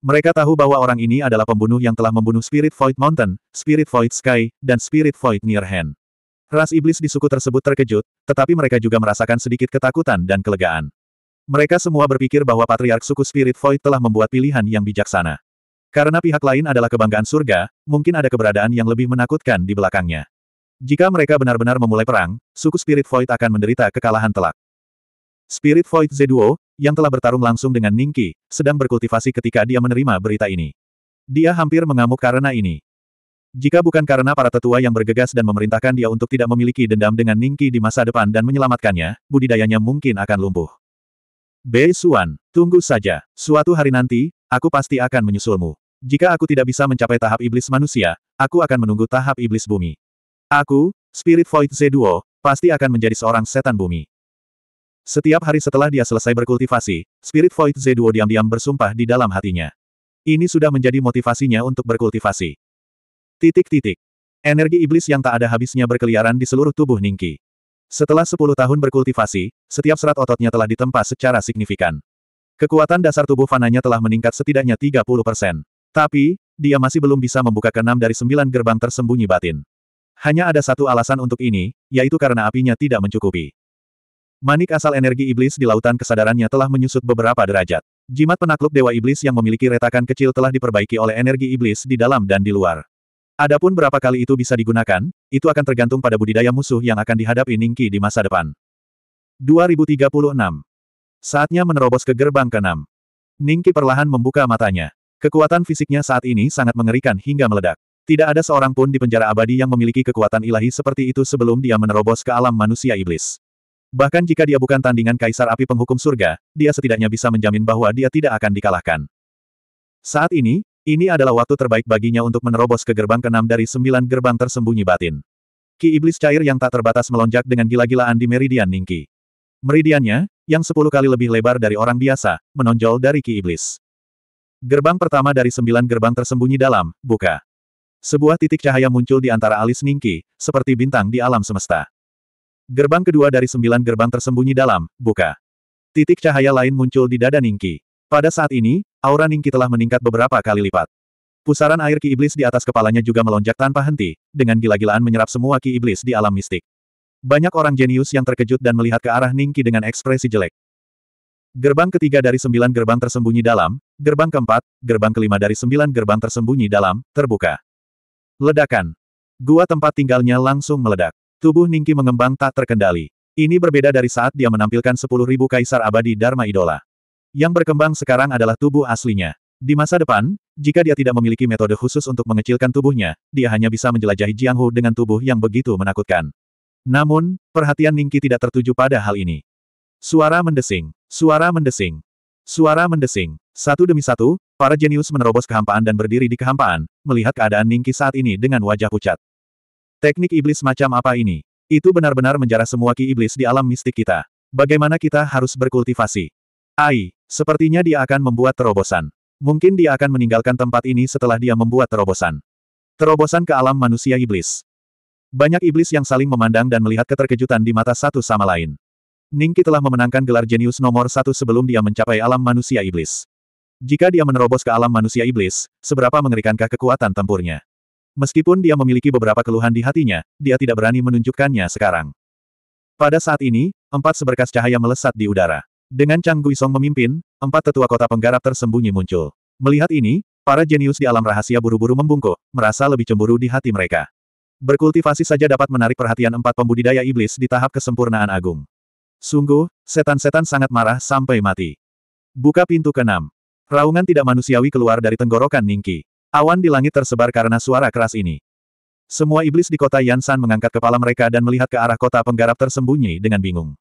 Mereka tahu bahwa orang ini adalah pembunuh yang telah membunuh Spirit Void Mountain, Spirit Void Sky, dan Spirit Void Near Hand. Ras iblis di suku tersebut terkejut, tetapi mereka juga merasakan sedikit ketakutan dan kelegaan. Mereka semua berpikir bahwa patriark suku Spirit Void telah membuat pilihan yang bijaksana. Karena pihak lain adalah kebanggaan surga, mungkin ada keberadaan yang lebih menakutkan di belakangnya. Jika mereka benar-benar memulai perang, suku Spirit Void akan menderita kekalahan telak. Spirit Void Zeduo, yang telah bertarung langsung dengan Ningki, sedang berkultivasi ketika dia menerima berita ini. Dia hampir mengamuk karena ini. Jika bukan karena para tetua yang bergegas dan memerintahkan dia untuk tidak memiliki dendam dengan Ningki di masa depan dan menyelamatkannya, budidayanya mungkin akan lumpuh. Bei Suan, tunggu saja. Suatu hari nanti, aku pasti akan menyusulmu. Jika aku tidak bisa mencapai tahap iblis manusia, aku akan menunggu tahap iblis bumi. Aku, Spirit Void Zeduo, pasti akan menjadi seorang setan bumi. Setiap hari setelah dia selesai berkultivasi, Spirit Void Z Zeduo diam-diam bersumpah di dalam hatinya. Ini sudah menjadi motivasinya untuk berkultivasi. Titik-titik. Energi iblis yang tak ada habisnya berkeliaran di seluruh tubuh Ningki. Setelah 10 tahun berkultivasi, setiap serat ototnya telah ditempa secara signifikan. Kekuatan dasar tubuh fananya telah meningkat setidaknya 30 persen. Tapi, dia masih belum bisa membuka keenam dari sembilan gerbang tersembunyi batin. Hanya ada satu alasan untuk ini, yaitu karena apinya tidak mencukupi. Manik asal energi iblis di lautan kesadarannya telah menyusut beberapa derajat. Jimat penakluk Dewa Iblis yang memiliki retakan kecil telah diperbaiki oleh energi iblis di dalam dan di luar. Adapun berapa kali itu bisa digunakan, itu akan tergantung pada budidaya musuh yang akan dihadapi Ningki di masa depan. 2036. Saatnya menerobos ke gerbang ke-6. Ningki perlahan membuka matanya. Kekuatan fisiknya saat ini sangat mengerikan hingga meledak. Tidak ada seorang pun di penjara abadi yang memiliki kekuatan ilahi seperti itu sebelum dia menerobos ke alam manusia iblis. Bahkan jika dia bukan tandingan Kaisar Api Penghukum Surga, dia setidaknya bisa menjamin bahwa dia tidak akan dikalahkan. Saat ini, ini adalah waktu terbaik baginya untuk menerobos ke gerbang keenam dari sembilan gerbang tersembunyi batin. Ki Iblis Cair yang tak terbatas melonjak dengan gila-gilaan di Meridian Ningki. Meridiannya, yang sepuluh kali lebih lebar dari orang biasa, menonjol dari Ki Iblis. Gerbang pertama dari sembilan gerbang tersembunyi dalam, buka. Sebuah titik cahaya muncul di antara alis Ningki, seperti bintang di alam semesta. Gerbang kedua dari sembilan gerbang tersembunyi dalam, buka. Titik cahaya lain muncul di dada Ningki. Pada saat ini, aura Ningki telah meningkat beberapa kali lipat. Pusaran air ki iblis di atas kepalanya juga melonjak tanpa henti, dengan gila-gilaan menyerap semua ki iblis di alam mistik. Banyak orang jenius yang terkejut dan melihat ke arah Ningki dengan ekspresi jelek. Gerbang ketiga dari sembilan gerbang tersembunyi dalam, gerbang keempat, gerbang kelima dari sembilan gerbang tersembunyi dalam, terbuka. Ledakan. Gua tempat tinggalnya langsung meledak. Tubuh Ningki mengembang tak terkendali. Ini berbeda dari saat dia menampilkan 10.000 kaisar abadi Dharma Idola. Yang berkembang sekarang adalah tubuh aslinya. Di masa depan, jika dia tidak memiliki metode khusus untuk mengecilkan tubuhnya, dia hanya bisa menjelajahi Jiang Hu dengan tubuh yang begitu menakutkan. Namun, perhatian Ningki tidak tertuju pada hal ini. Suara mendesing, suara mendesing, suara mendesing. Satu demi satu, para jenius menerobos kehampaan dan berdiri di kehampaan, melihat keadaan Ningki saat ini dengan wajah pucat. Teknik iblis macam apa ini? Itu benar-benar menjarah semua ki iblis di alam mistik kita. Bagaimana kita harus berkultivasi? Ai, sepertinya dia akan membuat terobosan. Mungkin dia akan meninggalkan tempat ini setelah dia membuat terobosan. Terobosan ke alam manusia iblis. Banyak iblis yang saling memandang dan melihat keterkejutan di mata satu sama lain. Ningki telah memenangkan gelar jenius nomor satu sebelum dia mencapai alam manusia iblis. Jika dia menerobos ke alam manusia iblis, seberapa mengerikankah kekuatan tempurnya? Meskipun dia memiliki beberapa keluhan di hatinya, dia tidak berani menunjukkannya sekarang. Pada saat ini, empat seberkas cahaya melesat di udara. Dengan Chang Guisong memimpin, empat tetua kota penggarap tersembunyi muncul. Melihat ini, para jenius di alam rahasia buru-buru membungkuk, merasa lebih cemburu di hati mereka. Berkultivasi saja dapat menarik perhatian empat pembudidaya iblis di tahap kesempurnaan agung. Sungguh, setan-setan sangat marah sampai mati. Buka pintu keenam. Raungan tidak manusiawi keluar dari tenggorokan Ningki. Awan di langit tersebar karena suara keras ini. Semua iblis di kota Yansan mengangkat kepala mereka dan melihat ke arah kota penggarap tersembunyi dengan bingung.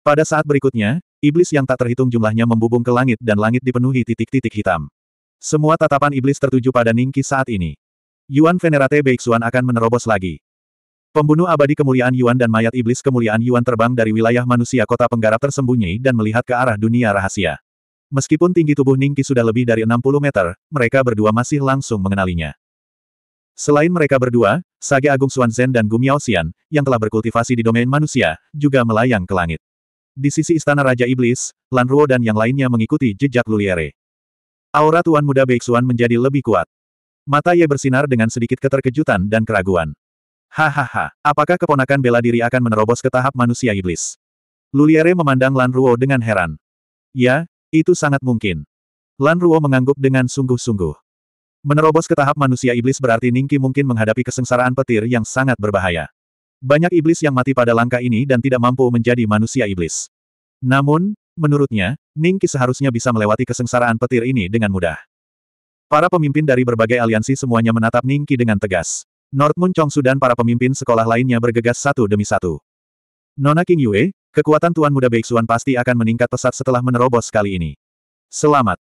Pada saat berikutnya, iblis yang tak terhitung jumlahnya membubung ke langit dan langit dipenuhi titik-titik hitam. Semua tatapan iblis tertuju pada Ningki saat ini. Yuan Venerate Beixuan akan menerobos lagi. Pembunuh abadi kemuliaan Yuan dan mayat iblis kemuliaan Yuan terbang dari wilayah manusia kota penggarap tersembunyi dan melihat ke arah dunia rahasia. Meskipun tinggi tubuh Ningki sudah lebih dari 60 meter, mereka berdua masih langsung mengenalinya. Selain mereka berdua, Sage Agung Zhen dan Gumi Xian, yang telah berkultivasi di domain manusia, juga melayang ke langit. Di sisi Istana Raja Iblis, Lan Ruo dan yang lainnya mengikuti jejak Luliere. Aura Tuan Muda Beixuan menjadi lebih kuat. Mata Ye bersinar dengan sedikit keterkejutan dan keraguan. Hahaha, apakah keponakan bela diri akan menerobos ke tahap manusia iblis? Luliere memandang Lan Ruo dengan heran. Ya, itu sangat mungkin. Lan Ruo mengangguk dengan sungguh-sungguh. Menerobos ke tahap manusia iblis berarti Ningki mungkin menghadapi kesengsaraan petir yang sangat berbahaya. Banyak iblis yang mati pada langkah ini dan tidak mampu menjadi manusia iblis. Namun, menurutnya, Ningki seharusnya bisa melewati kesengsaraan petir ini dengan mudah. Para pemimpin dari berbagai aliansi semuanya menatap Ningki dengan tegas. North Moon Chongsu dan para pemimpin sekolah lainnya bergegas satu demi satu. Nona King Yue, Kekuatan Tuan Muda Beixuan pasti akan meningkat pesat setelah menerobos kali ini. Selamat.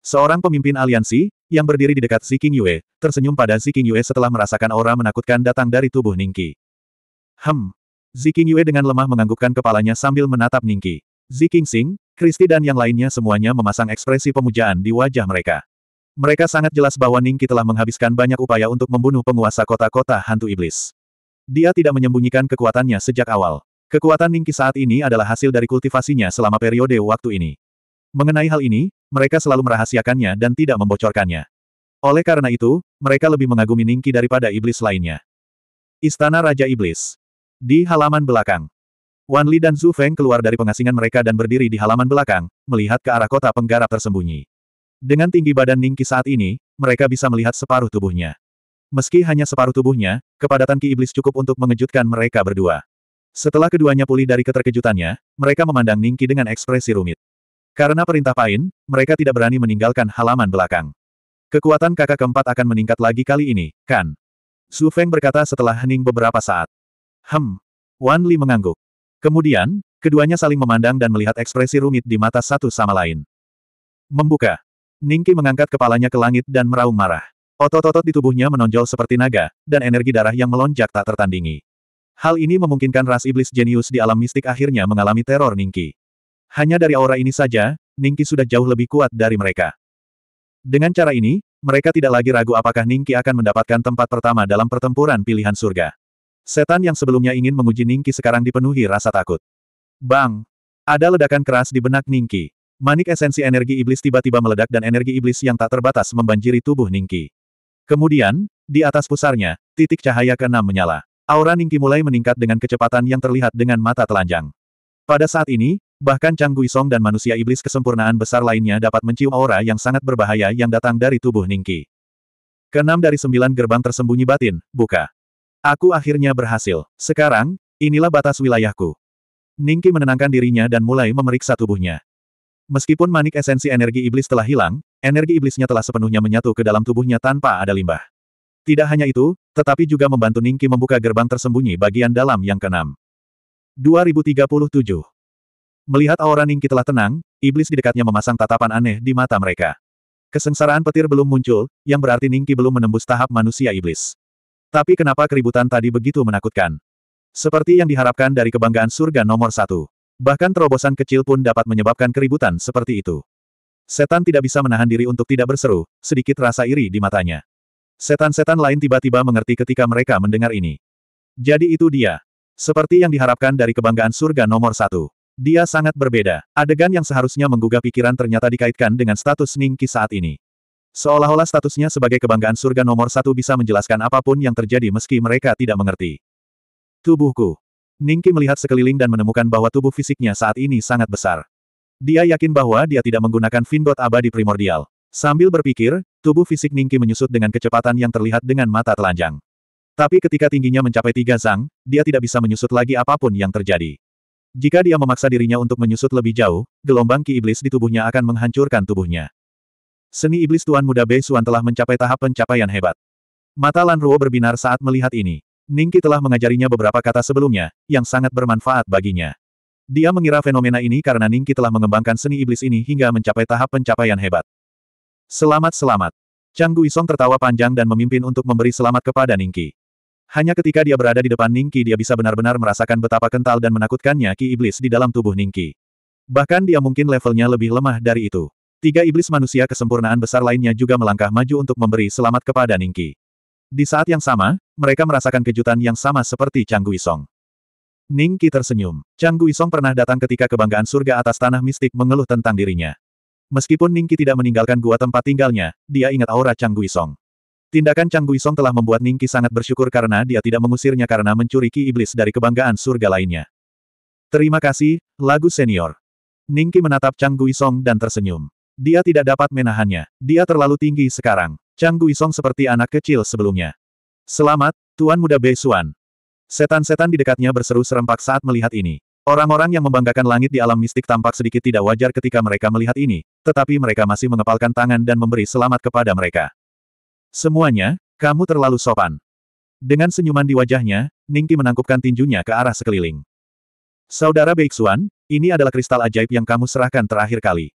Seorang pemimpin aliansi, yang berdiri di dekat Ziking Yue, tersenyum pada Ziking Yue setelah merasakan aura menakutkan datang dari tubuh Ningki. Hem. Ziking Yue dengan lemah menganggukkan kepalanya sambil menatap Ningki. Ziking Sing, Kristi dan yang lainnya semuanya memasang ekspresi pemujaan di wajah mereka. Mereka sangat jelas bahwa Ningki telah menghabiskan banyak upaya untuk membunuh penguasa kota-kota hantu iblis. Dia tidak menyembunyikan kekuatannya sejak awal. Kekuatan Ningki saat ini adalah hasil dari kultivasinya selama periode waktu ini. Mengenai hal ini, mereka selalu merahasiakannya dan tidak membocorkannya. Oleh karena itu, mereka lebih mengagumi Ningki daripada iblis lainnya. Istana Raja Iblis. Di halaman belakang. Wan Li dan Zhu Feng keluar dari pengasingan mereka dan berdiri di halaman belakang, melihat ke arah kota penggarap tersembunyi. Dengan tinggi badan Ningki saat ini, mereka bisa melihat separuh tubuhnya. Meski hanya separuh tubuhnya, kepadatan Ki Iblis cukup untuk mengejutkan mereka berdua. Setelah keduanya pulih dari keterkejutannya, mereka memandang Ningki dengan ekspresi rumit. Karena perintah Pain, mereka tidak berani meninggalkan halaman belakang. Kekuatan kakak keempat akan meningkat lagi kali ini, kan? Su Feng berkata setelah hening beberapa saat. Hem. Wan Li mengangguk. Kemudian, keduanya saling memandang dan melihat ekspresi rumit di mata satu sama lain. Membuka. Ningki mengangkat kepalanya ke langit dan meraung marah. Otot-otot di tubuhnya menonjol seperti naga, dan energi darah yang melonjak tak tertandingi. Hal ini memungkinkan ras iblis jenius di alam mistik akhirnya mengalami teror Ningki. Hanya dari aura ini saja, Ningki sudah jauh lebih kuat dari mereka. Dengan cara ini, mereka tidak lagi ragu apakah Ningki akan mendapatkan tempat pertama dalam pertempuran pilihan surga. Setan yang sebelumnya ingin menguji Ningki sekarang dipenuhi rasa takut. Bang! Ada ledakan keras di benak Ningki. Manik esensi energi iblis tiba-tiba meledak dan energi iblis yang tak terbatas membanjiri tubuh Ningki. Kemudian, di atas pusarnya, titik cahaya keenam menyala. Aura Ningki mulai meningkat dengan kecepatan yang terlihat dengan mata telanjang. Pada saat ini, bahkan Chang Guisong dan manusia iblis kesempurnaan besar lainnya dapat mencium aura yang sangat berbahaya yang datang dari tubuh Ningki. Kenam dari sembilan gerbang tersembunyi batin, buka. Aku akhirnya berhasil. Sekarang, inilah batas wilayahku. Ningki menenangkan dirinya dan mulai memeriksa tubuhnya. Meskipun manik esensi energi iblis telah hilang, energi iblisnya telah sepenuhnya menyatu ke dalam tubuhnya tanpa ada limbah. Tidak hanya itu, tetapi juga membantu Ningki membuka gerbang tersembunyi bagian dalam yang keenam. 2037 Melihat aura Ningki telah tenang, iblis di dekatnya memasang tatapan aneh di mata mereka. Kesengsaraan petir belum muncul, yang berarti Ningki belum menembus tahap manusia iblis. Tapi kenapa keributan tadi begitu menakutkan? Seperti yang diharapkan dari kebanggaan surga nomor satu. Bahkan terobosan kecil pun dapat menyebabkan keributan seperti itu. Setan tidak bisa menahan diri untuk tidak berseru, sedikit rasa iri di matanya. Setan-setan lain tiba-tiba mengerti ketika mereka mendengar ini. Jadi itu dia. Seperti yang diharapkan dari kebanggaan surga nomor satu. Dia sangat berbeda. Adegan yang seharusnya menggugah pikiran ternyata dikaitkan dengan status Ningki saat ini. Seolah-olah statusnya sebagai kebanggaan surga nomor satu bisa menjelaskan apapun yang terjadi meski mereka tidak mengerti. Tubuhku. Ningki melihat sekeliling dan menemukan bahwa tubuh fisiknya saat ini sangat besar. Dia yakin bahwa dia tidak menggunakan Finbot abadi primordial. Sambil berpikir, Tubuh fisik Ningki menyusut dengan kecepatan yang terlihat dengan mata telanjang. Tapi ketika tingginya mencapai tiga zang, dia tidak bisa menyusut lagi apapun yang terjadi. Jika dia memaksa dirinya untuk menyusut lebih jauh, gelombang ki iblis di tubuhnya akan menghancurkan tubuhnya. Seni iblis Tuan Muda Bei Suan telah mencapai tahap pencapaian hebat. Mata Lan Ruo berbinar saat melihat ini. Ningki telah mengajarinya beberapa kata sebelumnya, yang sangat bermanfaat baginya. Dia mengira fenomena ini karena Ningki telah mengembangkan seni iblis ini hingga mencapai tahap pencapaian hebat. Selamat-selamat. Chang Guisong tertawa panjang dan memimpin untuk memberi selamat kepada Ningki. Hanya ketika dia berada di depan Ningki dia bisa benar-benar merasakan betapa kental dan menakutkannya ki iblis di dalam tubuh Ningki. Bahkan dia mungkin levelnya lebih lemah dari itu. Tiga iblis manusia kesempurnaan besar lainnya juga melangkah maju untuk memberi selamat kepada Ningki. Di saat yang sama, mereka merasakan kejutan yang sama seperti Chang Guisong. Ningki tersenyum. Chang Guisong pernah datang ketika kebanggaan surga atas tanah mistik mengeluh tentang dirinya. Meskipun Ningki tidak meninggalkan gua tempat tinggalnya, dia ingat aura Chang Guisong. Tindakan Chang Guisong telah membuat Ningki sangat bersyukur karena dia tidak mengusirnya karena mencuri ki iblis dari kebanggaan surga lainnya. Terima kasih, lagu senior. Ningki menatap Chang Guisong dan tersenyum. Dia tidak dapat menahannya. Dia terlalu tinggi sekarang. Chang Guisong seperti anak kecil sebelumnya. Selamat, Tuan Muda Beisuan. Setan-setan di dekatnya berseru serempak saat melihat ini. Orang-orang yang membanggakan langit di alam mistik tampak sedikit tidak wajar ketika mereka melihat ini, tetapi mereka masih mengepalkan tangan dan memberi selamat kepada mereka. Semuanya, kamu terlalu sopan. Dengan senyuman di wajahnya, Ningki menangkupkan tinjunya ke arah sekeliling. Saudara Beixuan, ini adalah kristal ajaib yang kamu serahkan terakhir kali.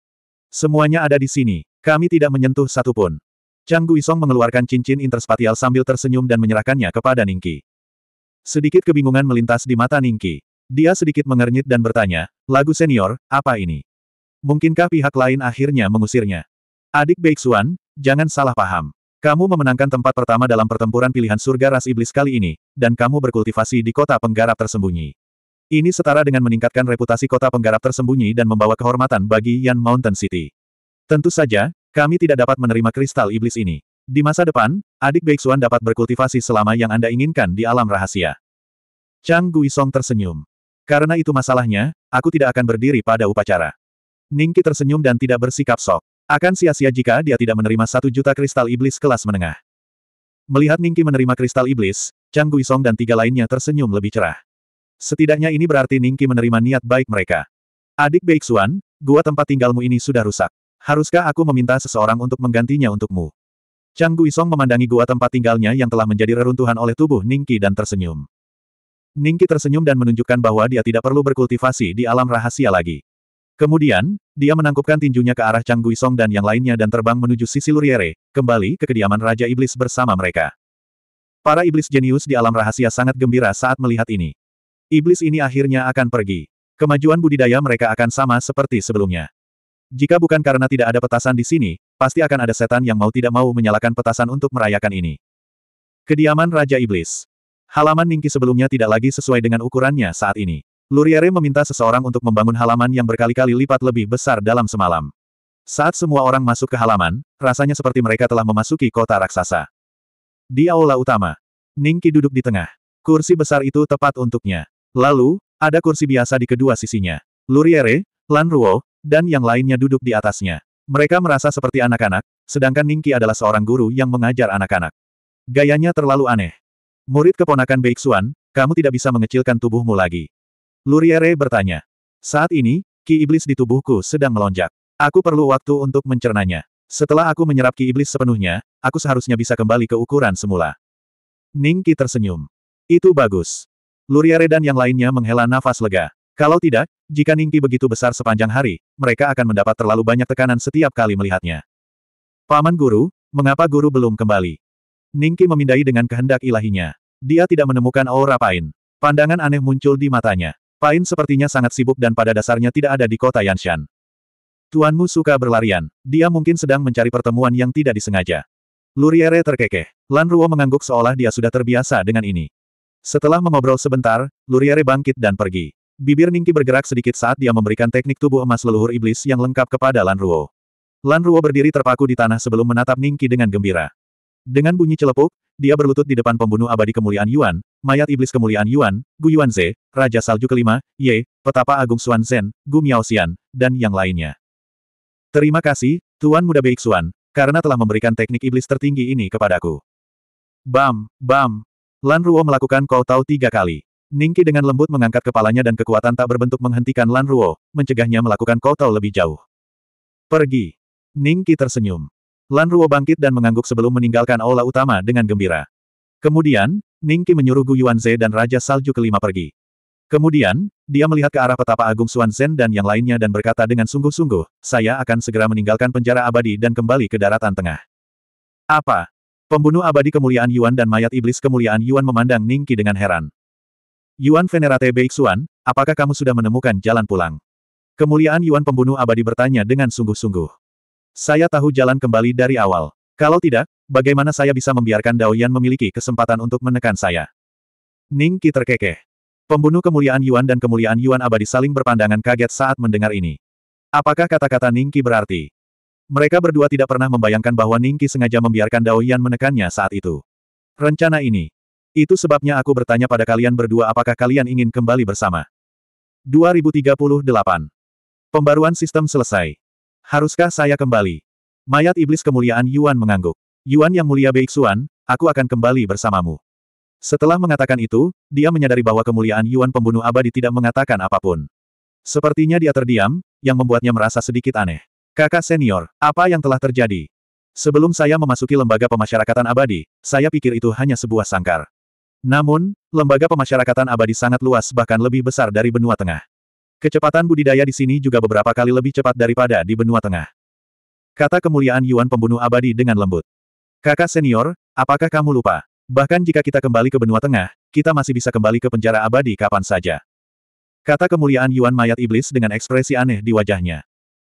Semuanya ada di sini, kami tidak menyentuh satupun. Chang Guisong mengeluarkan cincin interspatial sambil tersenyum dan menyerahkannya kepada Ningki. Sedikit kebingungan melintas di mata Ningki. Dia sedikit mengernyit dan bertanya, lagu senior, apa ini? Mungkinkah pihak lain akhirnya mengusirnya? Adik Beixuan, jangan salah paham. Kamu memenangkan tempat pertama dalam pertempuran pilihan surga ras iblis kali ini, dan kamu berkultivasi di kota penggarap tersembunyi. Ini setara dengan meningkatkan reputasi kota penggarap tersembunyi dan membawa kehormatan bagi Yan Mountain City. Tentu saja, kami tidak dapat menerima kristal iblis ini. Di masa depan, adik Beixuan dapat berkultivasi selama yang Anda inginkan di alam rahasia. Chang Guisong tersenyum. Karena itu masalahnya, aku tidak akan berdiri pada upacara. Ningki tersenyum dan tidak bersikap sok. Akan sia-sia jika dia tidak menerima satu juta kristal iblis kelas menengah. Melihat Ningki menerima kristal iblis, Chang Guisong dan tiga lainnya tersenyum lebih cerah. Setidaknya ini berarti Ningki menerima niat baik mereka. Adik Beixuan, gua tempat tinggalmu ini sudah rusak. Haruskah aku meminta seseorang untuk menggantinya untukmu? Chang Guisong memandangi gua tempat tinggalnya yang telah menjadi reruntuhan oleh tubuh Ningki dan tersenyum. Ningki tersenyum dan menunjukkan bahwa dia tidak perlu berkultivasi di alam rahasia lagi. Kemudian, dia menangkupkan tinjunya ke arah Chang Guisong dan yang lainnya dan terbang menuju sisi Luriere, kembali ke kediaman Raja Iblis bersama mereka. Para iblis jenius di alam rahasia sangat gembira saat melihat ini. Iblis ini akhirnya akan pergi. Kemajuan budidaya mereka akan sama seperti sebelumnya. Jika bukan karena tidak ada petasan di sini, pasti akan ada setan yang mau tidak mau menyalakan petasan untuk merayakan ini. Kediaman Raja Iblis Halaman Ningki sebelumnya tidak lagi sesuai dengan ukurannya saat ini. Luriere meminta seseorang untuk membangun halaman yang berkali-kali lipat lebih besar dalam semalam. Saat semua orang masuk ke halaman, rasanya seperti mereka telah memasuki kota raksasa. Di aula utama, Ningki duduk di tengah. Kursi besar itu tepat untuknya. Lalu, ada kursi biasa di kedua sisinya. Luriere, Lan Ruo, dan yang lainnya duduk di atasnya. Mereka merasa seperti anak-anak, sedangkan Ningki adalah seorang guru yang mengajar anak-anak. Gayanya terlalu aneh. Murid keponakan Beixuan, kamu tidak bisa mengecilkan tubuhmu lagi. Luriere bertanya. Saat ini, ki iblis di tubuhku sedang melonjak. Aku perlu waktu untuk mencernanya. Setelah aku menyerap ki iblis sepenuhnya, aku seharusnya bisa kembali ke ukuran semula. Ning tersenyum. Itu bagus. Luriare dan yang lainnya menghela nafas lega. Kalau tidak, jika Ning begitu besar sepanjang hari, mereka akan mendapat terlalu banyak tekanan setiap kali melihatnya. Paman Guru, mengapa Guru belum kembali? Ningki memindai dengan kehendak ilahinya. Dia tidak menemukan aura Pain. Pandangan aneh muncul di matanya. Pain sepertinya sangat sibuk dan pada dasarnya tidak ada di kota Yanshan. Tuanmu suka berlarian. Dia mungkin sedang mencari pertemuan yang tidak disengaja. Luriere terkekeh. Lan Ruo mengangguk seolah dia sudah terbiasa dengan ini. Setelah mengobrol sebentar, Luriere bangkit dan pergi. Bibir Ningki bergerak sedikit saat dia memberikan teknik tubuh emas leluhur iblis yang lengkap kepada Lan Ruo. Lan Ruo berdiri terpaku di tanah sebelum menatap Ningki dengan gembira. Dengan bunyi celepuk, dia berlutut di depan pembunuh abadi kemuliaan Yuan, mayat iblis kemuliaan Yuan, Gu Yuan Raja Salju kelima, Ye, Petapa Agung Xuan Zhen, Gu Miao Xian, dan yang lainnya. Terima kasih, Tuan Muda Beik Xuan, karena telah memberikan teknik iblis tertinggi ini kepadaku. Bam, bam. Lan Ruo melakukan kau tahu tiga kali. Ningki dengan lembut mengangkat kepalanya dan kekuatan tak berbentuk menghentikan Lan Ruo, mencegahnya melakukan kau tahu lebih jauh. Pergi. Ningki tersenyum. Lan Ruo bangkit dan mengangguk sebelum meninggalkan aula utama dengan gembira. Kemudian, Ningki menyuruh Gu Yuanze dan Raja Salju kelima pergi. Kemudian, dia melihat ke arah petapa Agung Xuan Zhen dan yang lainnya dan berkata dengan sungguh-sungguh, saya akan segera meninggalkan penjara abadi dan kembali ke daratan tengah. Apa? Pembunuh abadi kemuliaan Yuan dan mayat iblis kemuliaan Yuan memandang Ningki dengan heran. Yuan Venerate Beixuan, apakah kamu sudah menemukan jalan pulang? Kemuliaan Yuan pembunuh abadi bertanya dengan sungguh-sungguh. Saya tahu jalan kembali dari awal. Kalau tidak, bagaimana saya bisa membiarkan Dao Yan memiliki kesempatan untuk menekan saya? Ning Qi terkekeh. Pembunuh kemuliaan Yuan dan kemuliaan Yuan abadi saling berpandangan kaget saat mendengar ini. Apakah kata-kata Ning Qi berarti? Mereka berdua tidak pernah membayangkan bahwa Ning Qi sengaja membiarkan Dao Yan menekannya saat itu. Rencana ini. Itu sebabnya aku bertanya pada kalian berdua apakah kalian ingin kembali bersama. 2038. Pembaruan sistem selesai. Haruskah saya kembali? Mayat iblis kemuliaan Yuan mengangguk. Yuan yang mulia Beixuan, aku akan kembali bersamamu. Setelah mengatakan itu, dia menyadari bahwa kemuliaan Yuan pembunuh abadi tidak mengatakan apapun. Sepertinya dia terdiam, yang membuatnya merasa sedikit aneh. Kakak senior, apa yang telah terjadi? Sebelum saya memasuki lembaga pemasyarakatan abadi, saya pikir itu hanya sebuah sangkar. Namun, lembaga pemasyarakatan abadi sangat luas bahkan lebih besar dari benua tengah. Kecepatan budidaya di sini juga beberapa kali lebih cepat daripada di benua tengah. Kata kemuliaan Yuan pembunuh abadi dengan lembut. Kakak senior, apakah kamu lupa? Bahkan jika kita kembali ke benua tengah, kita masih bisa kembali ke penjara abadi kapan saja. Kata kemuliaan Yuan mayat iblis dengan ekspresi aneh di wajahnya.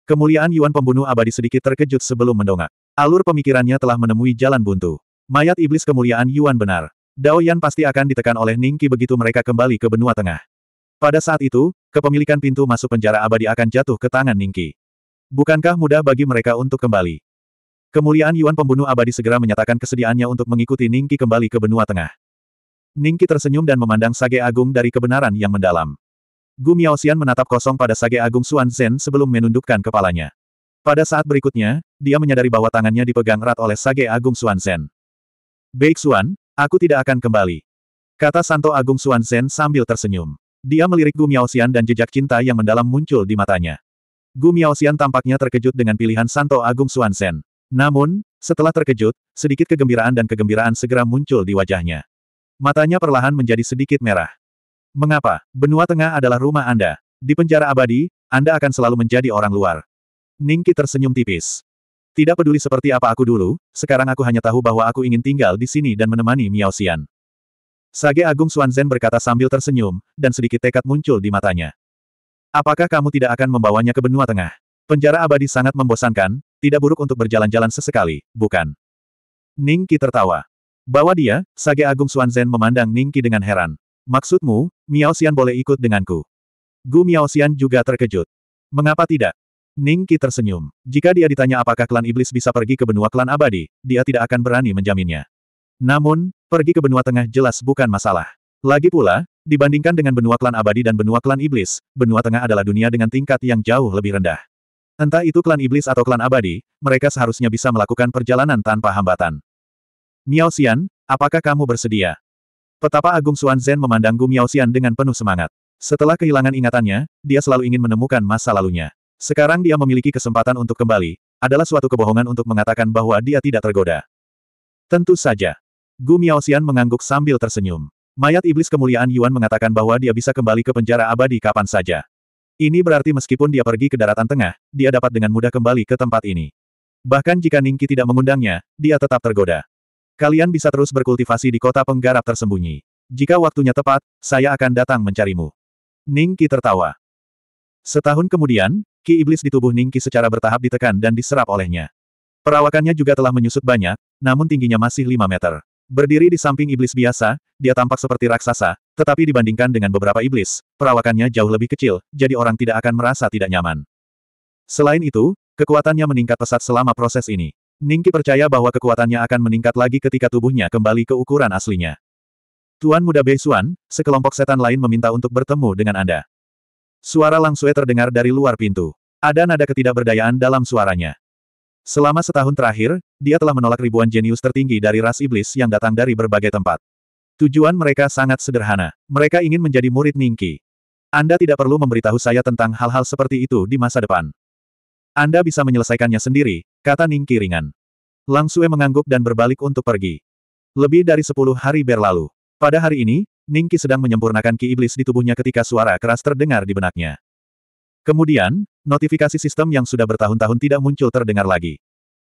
Kemuliaan Yuan pembunuh abadi sedikit terkejut sebelum mendongak. Alur pemikirannya telah menemui jalan buntu. Mayat iblis kemuliaan Yuan benar. Dao Yan pasti akan ditekan oleh Ningki begitu mereka kembali ke benua tengah. Pada saat itu, kepemilikan pintu masuk penjara abadi akan jatuh ke tangan Ningki. Bukankah mudah bagi mereka untuk kembali? Kemuliaan Yuan pembunuh abadi segera menyatakan kesediaannya untuk mengikuti Ningki kembali ke benua tengah. Ningki tersenyum dan memandang Sage Agung dari kebenaran yang mendalam. Gu Xian menatap kosong pada Sage Agung Xuan Zhen sebelum menundukkan kepalanya. Pada saat berikutnya, dia menyadari bahwa tangannya dipegang erat oleh Sage Agung Xuan Zhen. Baik Xuan, aku tidak akan kembali. Kata Santo Agung Xuan Zhen sambil tersenyum. Dia melirik Gu Miaosian dan jejak cinta yang mendalam muncul di matanya. Gu Miaosian tampaknya terkejut dengan pilihan Santo Agung Suansen. Namun, setelah terkejut, sedikit kegembiraan dan kegembiraan segera muncul di wajahnya. Matanya perlahan menjadi sedikit merah. Mengapa? Benua Tengah adalah rumah Anda. Di penjara abadi, Anda akan selalu menjadi orang luar. Ningki tersenyum tipis. Tidak peduli seperti apa aku dulu, sekarang aku hanya tahu bahwa aku ingin tinggal di sini dan menemani Miaosian. Sage Agung Suanzen berkata sambil tersenyum, dan sedikit tekad muncul di matanya. Apakah kamu tidak akan membawanya ke benua tengah? Penjara abadi sangat membosankan, tidak buruk untuk berjalan-jalan sesekali, bukan? Ningki tertawa. Bawa dia, Sage Agung Suanzen memandang Ningki dengan heran. Maksudmu, Miao Xian boleh ikut denganku? Gu Miao Xian juga terkejut. Mengapa tidak? Ningki tersenyum. Jika dia ditanya apakah klan iblis bisa pergi ke benua klan abadi, dia tidak akan berani menjaminnya. Namun, pergi ke benua tengah jelas bukan masalah. Lagi pula, dibandingkan dengan benua klan abadi dan benua klan iblis, benua tengah adalah dunia dengan tingkat yang jauh lebih rendah. Entah itu klan iblis atau klan abadi, mereka seharusnya bisa melakukan perjalanan tanpa hambatan. Miao Xian, apakah kamu bersedia? Petapa Agung Xuan Zhen memandang Gu Miao Xian dengan penuh semangat. Setelah kehilangan ingatannya, dia selalu ingin menemukan masa lalunya. Sekarang dia memiliki kesempatan untuk kembali, adalah suatu kebohongan untuk mengatakan bahwa dia tidak tergoda. Tentu saja. Gu Miaoxian mengangguk sambil tersenyum. Mayat iblis kemuliaan Yuan mengatakan bahwa dia bisa kembali ke penjara abadi kapan saja. Ini berarti meskipun dia pergi ke daratan tengah, dia dapat dengan mudah kembali ke tempat ini. Bahkan jika Ningki tidak mengundangnya, dia tetap tergoda. Kalian bisa terus berkultivasi di kota penggarap tersembunyi. Jika waktunya tepat, saya akan datang mencarimu. Ningki tertawa. Setahun kemudian, ki iblis di tubuh Ningki secara bertahap ditekan dan diserap olehnya. Perawakannya juga telah menyusut banyak, namun tingginya masih 5 meter. Berdiri di samping iblis biasa, dia tampak seperti raksasa, tetapi dibandingkan dengan beberapa iblis, perawakannya jauh lebih kecil, jadi orang tidak akan merasa tidak nyaman. Selain itu, kekuatannya meningkat pesat selama proses ini. Ningki percaya bahwa kekuatannya akan meningkat lagi ketika tubuhnya kembali ke ukuran aslinya. Tuan Muda Beisuan, sekelompok setan lain meminta untuk bertemu dengan Anda. Suara Langsue terdengar dari luar pintu. Ada nada ketidakberdayaan dalam suaranya. Selama setahun terakhir, dia telah menolak ribuan jenius tertinggi dari ras iblis yang datang dari berbagai tempat. Tujuan mereka sangat sederhana. Mereka ingin menjadi murid Ningki. Anda tidak perlu memberitahu saya tentang hal-hal seperti itu di masa depan. Anda bisa menyelesaikannya sendiri, kata Ningki ringan. Langsue mengangguk dan berbalik untuk pergi. Lebih dari sepuluh hari berlalu. Pada hari ini, Ningki sedang menyempurnakan ki iblis di tubuhnya ketika suara keras terdengar di benaknya. Kemudian, notifikasi sistem yang sudah bertahun-tahun tidak muncul terdengar lagi.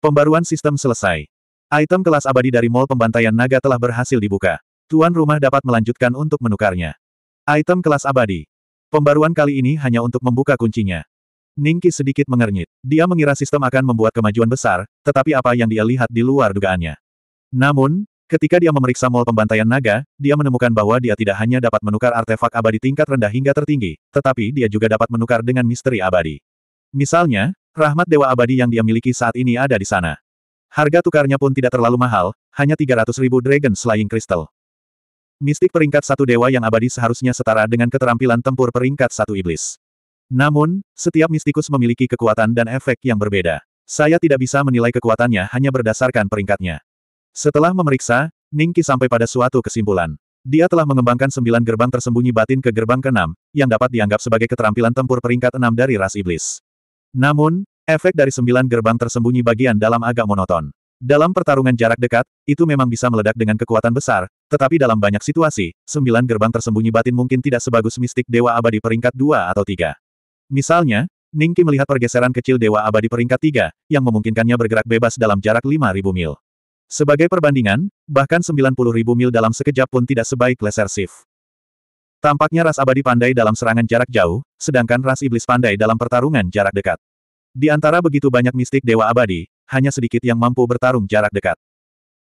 Pembaruan sistem selesai. Item kelas abadi dari mall pembantaian naga telah berhasil dibuka. Tuan rumah dapat melanjutkan untuk menukarnya. Item kelas abadi. Pembaruan kali ini hanya untuk membuka kuncinya. Ningki sedikit mengernyit. Dia mengira sistem akan membuat kemajuan besar, tetapi apa yang dia lihat di luar dugaannya. Namun, Ketika dia memeriksa mall pembantaian naga, dia menemukan bahwa dia tidak hanya dapat menukar artefak abadi tingkat rendah hingga tertinggi, tetapi dia juga dapat menukar dengan misteri abadi. Misalnya, rahmat dewa abadi yang dia miliki saat ini ada di sana. Harga tukarnya pun tidak terlalu mahal, hanya 300 ribu Dragon Slaying Crystal. Mistik peringkat satu dewa yang abadi seharusnya setara dengan keterampilan tempur peringkat satu iblis. Namun, setiap mistikus memiliki kekuatan dan efek yang berbeda. Saya tidak bisa menilai kekuatannya hanya berdasarkan peringkatnya. Setelah memeriksa, Ningki sampai pada suatu kesimpulan. Dia telah mengembangkan sembilan gerbang tersembunyi batin ke gerbang keenam, yang dapat dianggap sebagai keterampilan tempur peringkat enam dari ras iblis. Namun, efek dari sembilan gerbang tersembunyi bagian dalam agak monoton. Dalam pertarungan jarak dekat, itu memang bisa meledak dengan kekuatan besar, tetapi dalam banyak situasi, sembilan gerbang tersembunyi batin mungkin tidak sebagus mistik Dewa Abadi peringkat dua atau tiga. Misalnya, Ningki melihat pergeseran kecil Dewa Abadi peringkat tiga, yang memungkinkannya bergerak bebas dalam jarak lima ribu mil. Sebagai perbandingan, bahkan 90 ribu mil dalam sekejap pun tidak sebaik laser shift. Tampaknya ras abadi pandai dalam serangan jarak jauh, sedangkan ras iblis pandai dalam pertarungan jarak dekat. Di antara begitu banyak mistik dewa abadi, hanya sedikit yang mampu bertarung jarak dekat.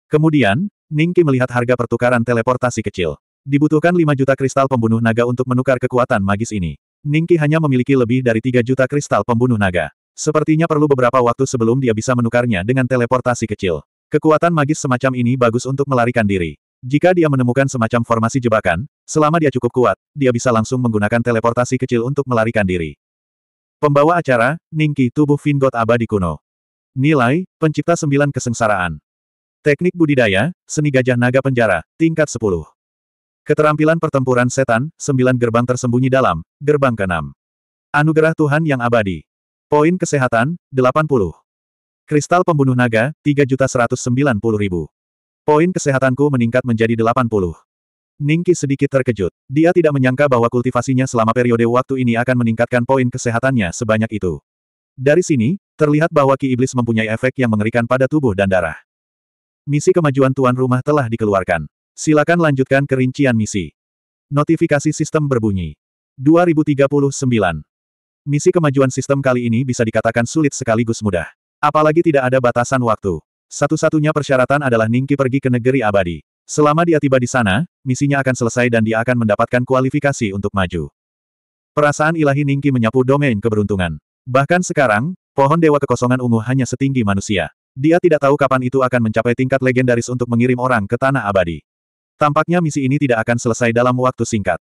Kemudian, Ningki melihat harga pertukaran teleportasi kecil. Dibutuhkan 5 juta kristal pembunuh naga untuk menukar kekuatan magis ini. Ningki hanya memiliki lebih dari 3 juta kristal pembunuh naga. Sepertinya perlu beberapa waktu sebelum dia bisa menukarnya dengan teleportasi kecil. Kekuatan magis semacam ini bagus untuk melarikan diri. Jika dia menemukan semacam formasi jebakan, selama dia cukup kuat, dia bisa langsung menggunakan teleportasi kecil untuk melarikan diri. Pembawa acara, Ningki tubuh Vingot abadi kuno. Nilai, pencipta sembilan kesengsaraan. Teknik budidaya, seni gajah naga penjara, tingkat 10. Keterampilan pertempuran setan, sembilan gerbang tersembunyi dalam, gerbang keenam. Anugerah Tuhan yang abadi. Poin kesehatan, 80. Kristal pembunuh naga, 3.190.000. Poin kesehatanku meningkat menjadi 80. Ningki sedikit terkejut. Dia tidak menyangka bahwa kultivasinya selama periode waktu ini akan meningkatkan poin kesehatannya sebanyak itu. Dari sini, terlihat bahwa Ki Iblis mempunyai efek yang mengerikan pada tubuh dan darah. Misi kemajuan tuan rumah telah dikeluarkan. Silakan lanjutkan kerincian misi. Notifikasi sistem berbunyi. 2039. Misi kemajuan sistem kali ini bisa dikatakan sulit sekaligus mudah. Apalagi tidak ada batasan waktu. Satu-satunya persyaratan adalah Ningki pergi ke negeri abadi. Selama dia tiba di sana, misinya akan selesai dan dia akan mendapatkan kualifikasi untuk maju. Perasaan ilahi Ningki menyapu domain keberuntungan. Bahkan sekarang, pohon dewa kekosongan ungu hanya setinggi manusia. Dia tidak tahu kapan itu akan mencapai tingkat legendaris untuk mengirim orang ke tanah abadi. Tampaknya misi ini tidak akan selesai dalam waktu singkat.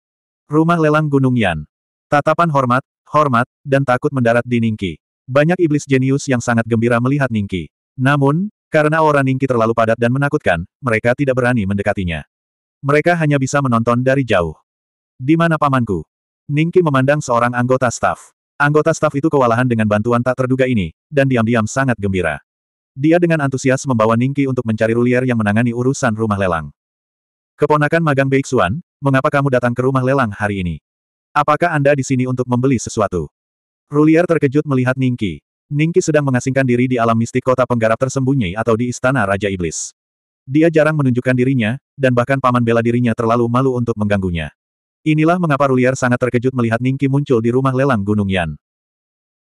Rumah lelang Gunung Yan. Tatapan hormat, hormat, dan takut mendarat di Ningki. Banyak iblis jenius yang sangat gembira melihat Ningki. Namun, karena aura Ningki terlalu padat dan menakutkan, mereka tidak berani mendekatinya. Mereka hanya bisa menonton dari jauh. Di mana pamanku? Ningki memandang seorang anggota staf. Anggota staf itu kewalahan dengan bantuan tak terduga ini, dan diam-diam sangat gembira. Dia dengan antusias membawa Ningki untuk mencari Rulier yang menangani urusan rumah lelang. Keponakan magang Beixuan, mengapa kamu datang ke rumah lelang hari ini? Apakah Anda di sini untuk membeli sesuatu? Ruliar terkejut melihat Ningki. Ningki sedang mengasingkan diri di alam mistik kota penggarap tersembunyi atau di istana Raja Iblis. Dia jarang menunjukkan dirinya, dan bahkan paman bela dirinya terlalu malu untuk mengganggunya. Inilah mengapa Ruliar sangat terkejut melihat Ningki muncul di rumah lelang Gunung Yan.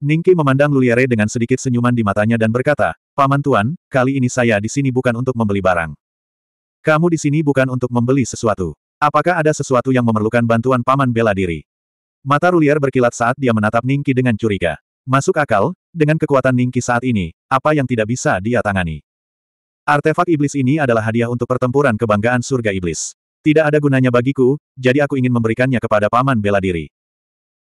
Ningki memandang Luliare dengan sedikit senyuman di matanya dan berkata, Paman Tuan, kali ini saya di sini bukan untuk membeli barang. Kamu di sini bukan untuk membeli sesuatu. Apakah ada sesuatu yang memerlukan bantuan Paman bela diri? Mata Ruliar berkilat saat dia menatap Ningki dengan curiga. Masuk akal, dengan kekuatan Ningki saat ini, apa yang tidak bisa dia tangani. Artefak iblis ini adalah hadiah untuk pertempuran kebanggaan surga iblis. Tidak ada gunanya bagiku, jadi aku ingin memberikannya kepada paman bela diri.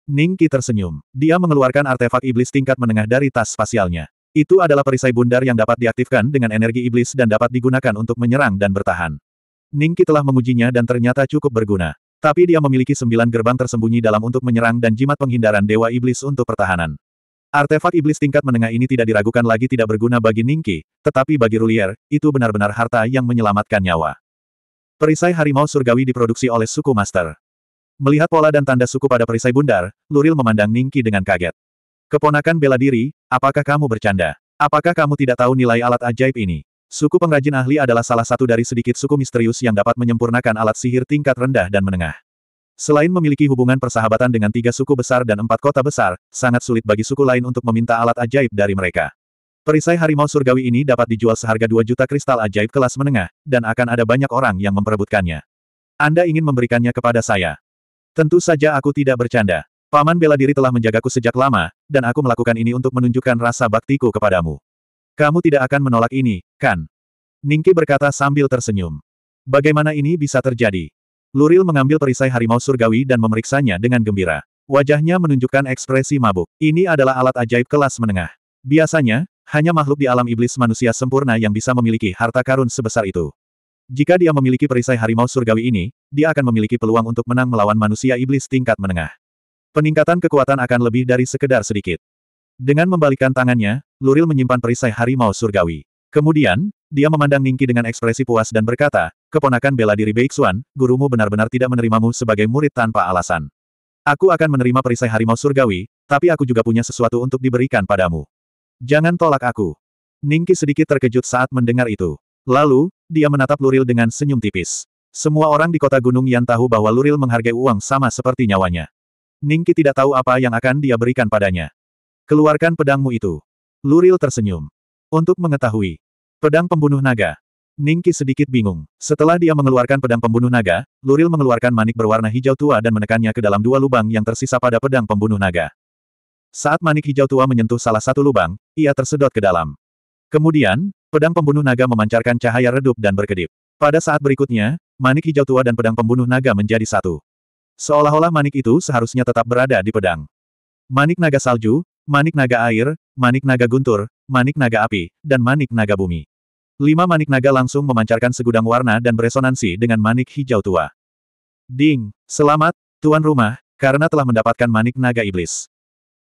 Ningki tersenyum. Dia mengeluarkan artefak iblis tingkat menengah dari tas spasialnya. Itu adalah perisai bundar yang dapat diaktifkan dengan energi iblis dan dapat digunakan untuk menyerang dan bertahan. Ningki telah mengujinya dan ternyata cukup berguna. Tapi dia memiliki sembilan gerbang tersembunyi dalam untuk menyerang dan jimat penghindaran Dewa Iblis untuk pertahanan. Artefak iblis tingkat menengah ini tidak diragukan lagi tidak berguna bagi Ningki, tetapi bagi Rulier, itu benar-benar harta yang menyelamatkan nyawa. Perisai harimau surgawi diproduksi oleh suku Master. Melihat pola dan tanda suku pada perisai bundar, Luril memandang Ningki dengan kaget. Keponakan bela diri, apakah kamu bercanda? Apakah kamu tidak tahu nilai alat ajaib ini? Suku pengrajin ahli adalah salah satu dari sedikit suku misterius yang dapat menyempurnakan alat sihir tingkat rendah dan menengah. Selain memiliki hubungan persahabatan dengan tiga suku besar dan empat kota besar, sangat sulit bagi suku lain untuk meminta alat ajaib dari mereka. Perisai harimau surgawi ini dapat dijual seharga 2 juta kristal ajaib kelas menengah, dan akan ada banyak orang yang memperebutkannya. Anda ingin memberikannya kepada saya. Tentu saja aku tidak bercanda. Paman bela diri telah menjagaku sejak lama, dan aku melakukan ini untuk menunjukkan rasa baktiku kepadamu. Kamu tidak akan menolak ini, kan? Ningki berkata sambil tersenyum. Bagaimana ini bisa terjadi? Luril mengambil perisai harimau surgawi dan memeriksanya dengan gembira. Wajahnya menunjukkan ekspresi mabuk. Ini adalah alat ajaib kelas menengah. Biasanya, hanya makhluk di alam iblis manusia sempurna yang bisa memiliki harta karun sebesar itu. Jika dia memiliki perisai harimau surgawi ini, dia akan memiliki peluang untuk menang melawan manusia iblis tingkat menengah. Peningkatan kekuatan akan lebih dari sekedar sedikit. Dengan membalikkan tangannya, Luril menyimpan perisai harimau surgawi. Kemudian, dia memandang Ningki dengan ekspresi puas dan berkata, keponakan bela diri Beixuan, gurumu benar-benar tidak menerimamu sebagai murid tanpa alasan. Aku akan menerima perisai harimau surgawi, tapi aku juga punya sesuatu untuk diberikan padamu. Jangan tolak aku. Ningki sedikit terkejut saat mendengar itu. Lalu, dia menatap Luril dengan senyum tipis. Semua orang di kota Gunung yang tahu bahwa Luril menghargai uang sama seperti nyawanya. Ningki tidak tahu apa yang akan dia berikan padanya. Keluarkan pedangmu itu. Luril tersenyum. Untuk mengetahui. Pedang pembunuh naga. Ningki sedikit bingung. Setelah dia mengeluarkan pedang pembunuh naga, Luril mengeluarkan manik berwarna hijau tua dan menekannya ke dalam dua lubang yang tersisa pada pedang pembunuh naga. Saat manik hijau tua menyentuh salah satu lubang, ia tersedot ke dalam. Kemudian, pedang pembunuh naga memancarkan cahaya redup dan berkedip. Pada saat berikutnya, manik hijau tua dan pedang pembunuh naga menjadi satu. Seolah-olah manik itu seharusnya tetap berada di pedang. Manik naga salju, manik naga air, manik naga guntur, manik naga api, dan manik naga bumi. Lima manik naga langsung memancarkan segudang warna dan beresonansi dengan manik hijau tua. Ding, selamat, tuan rumah, karena telah mendapatkan manik naga iblis.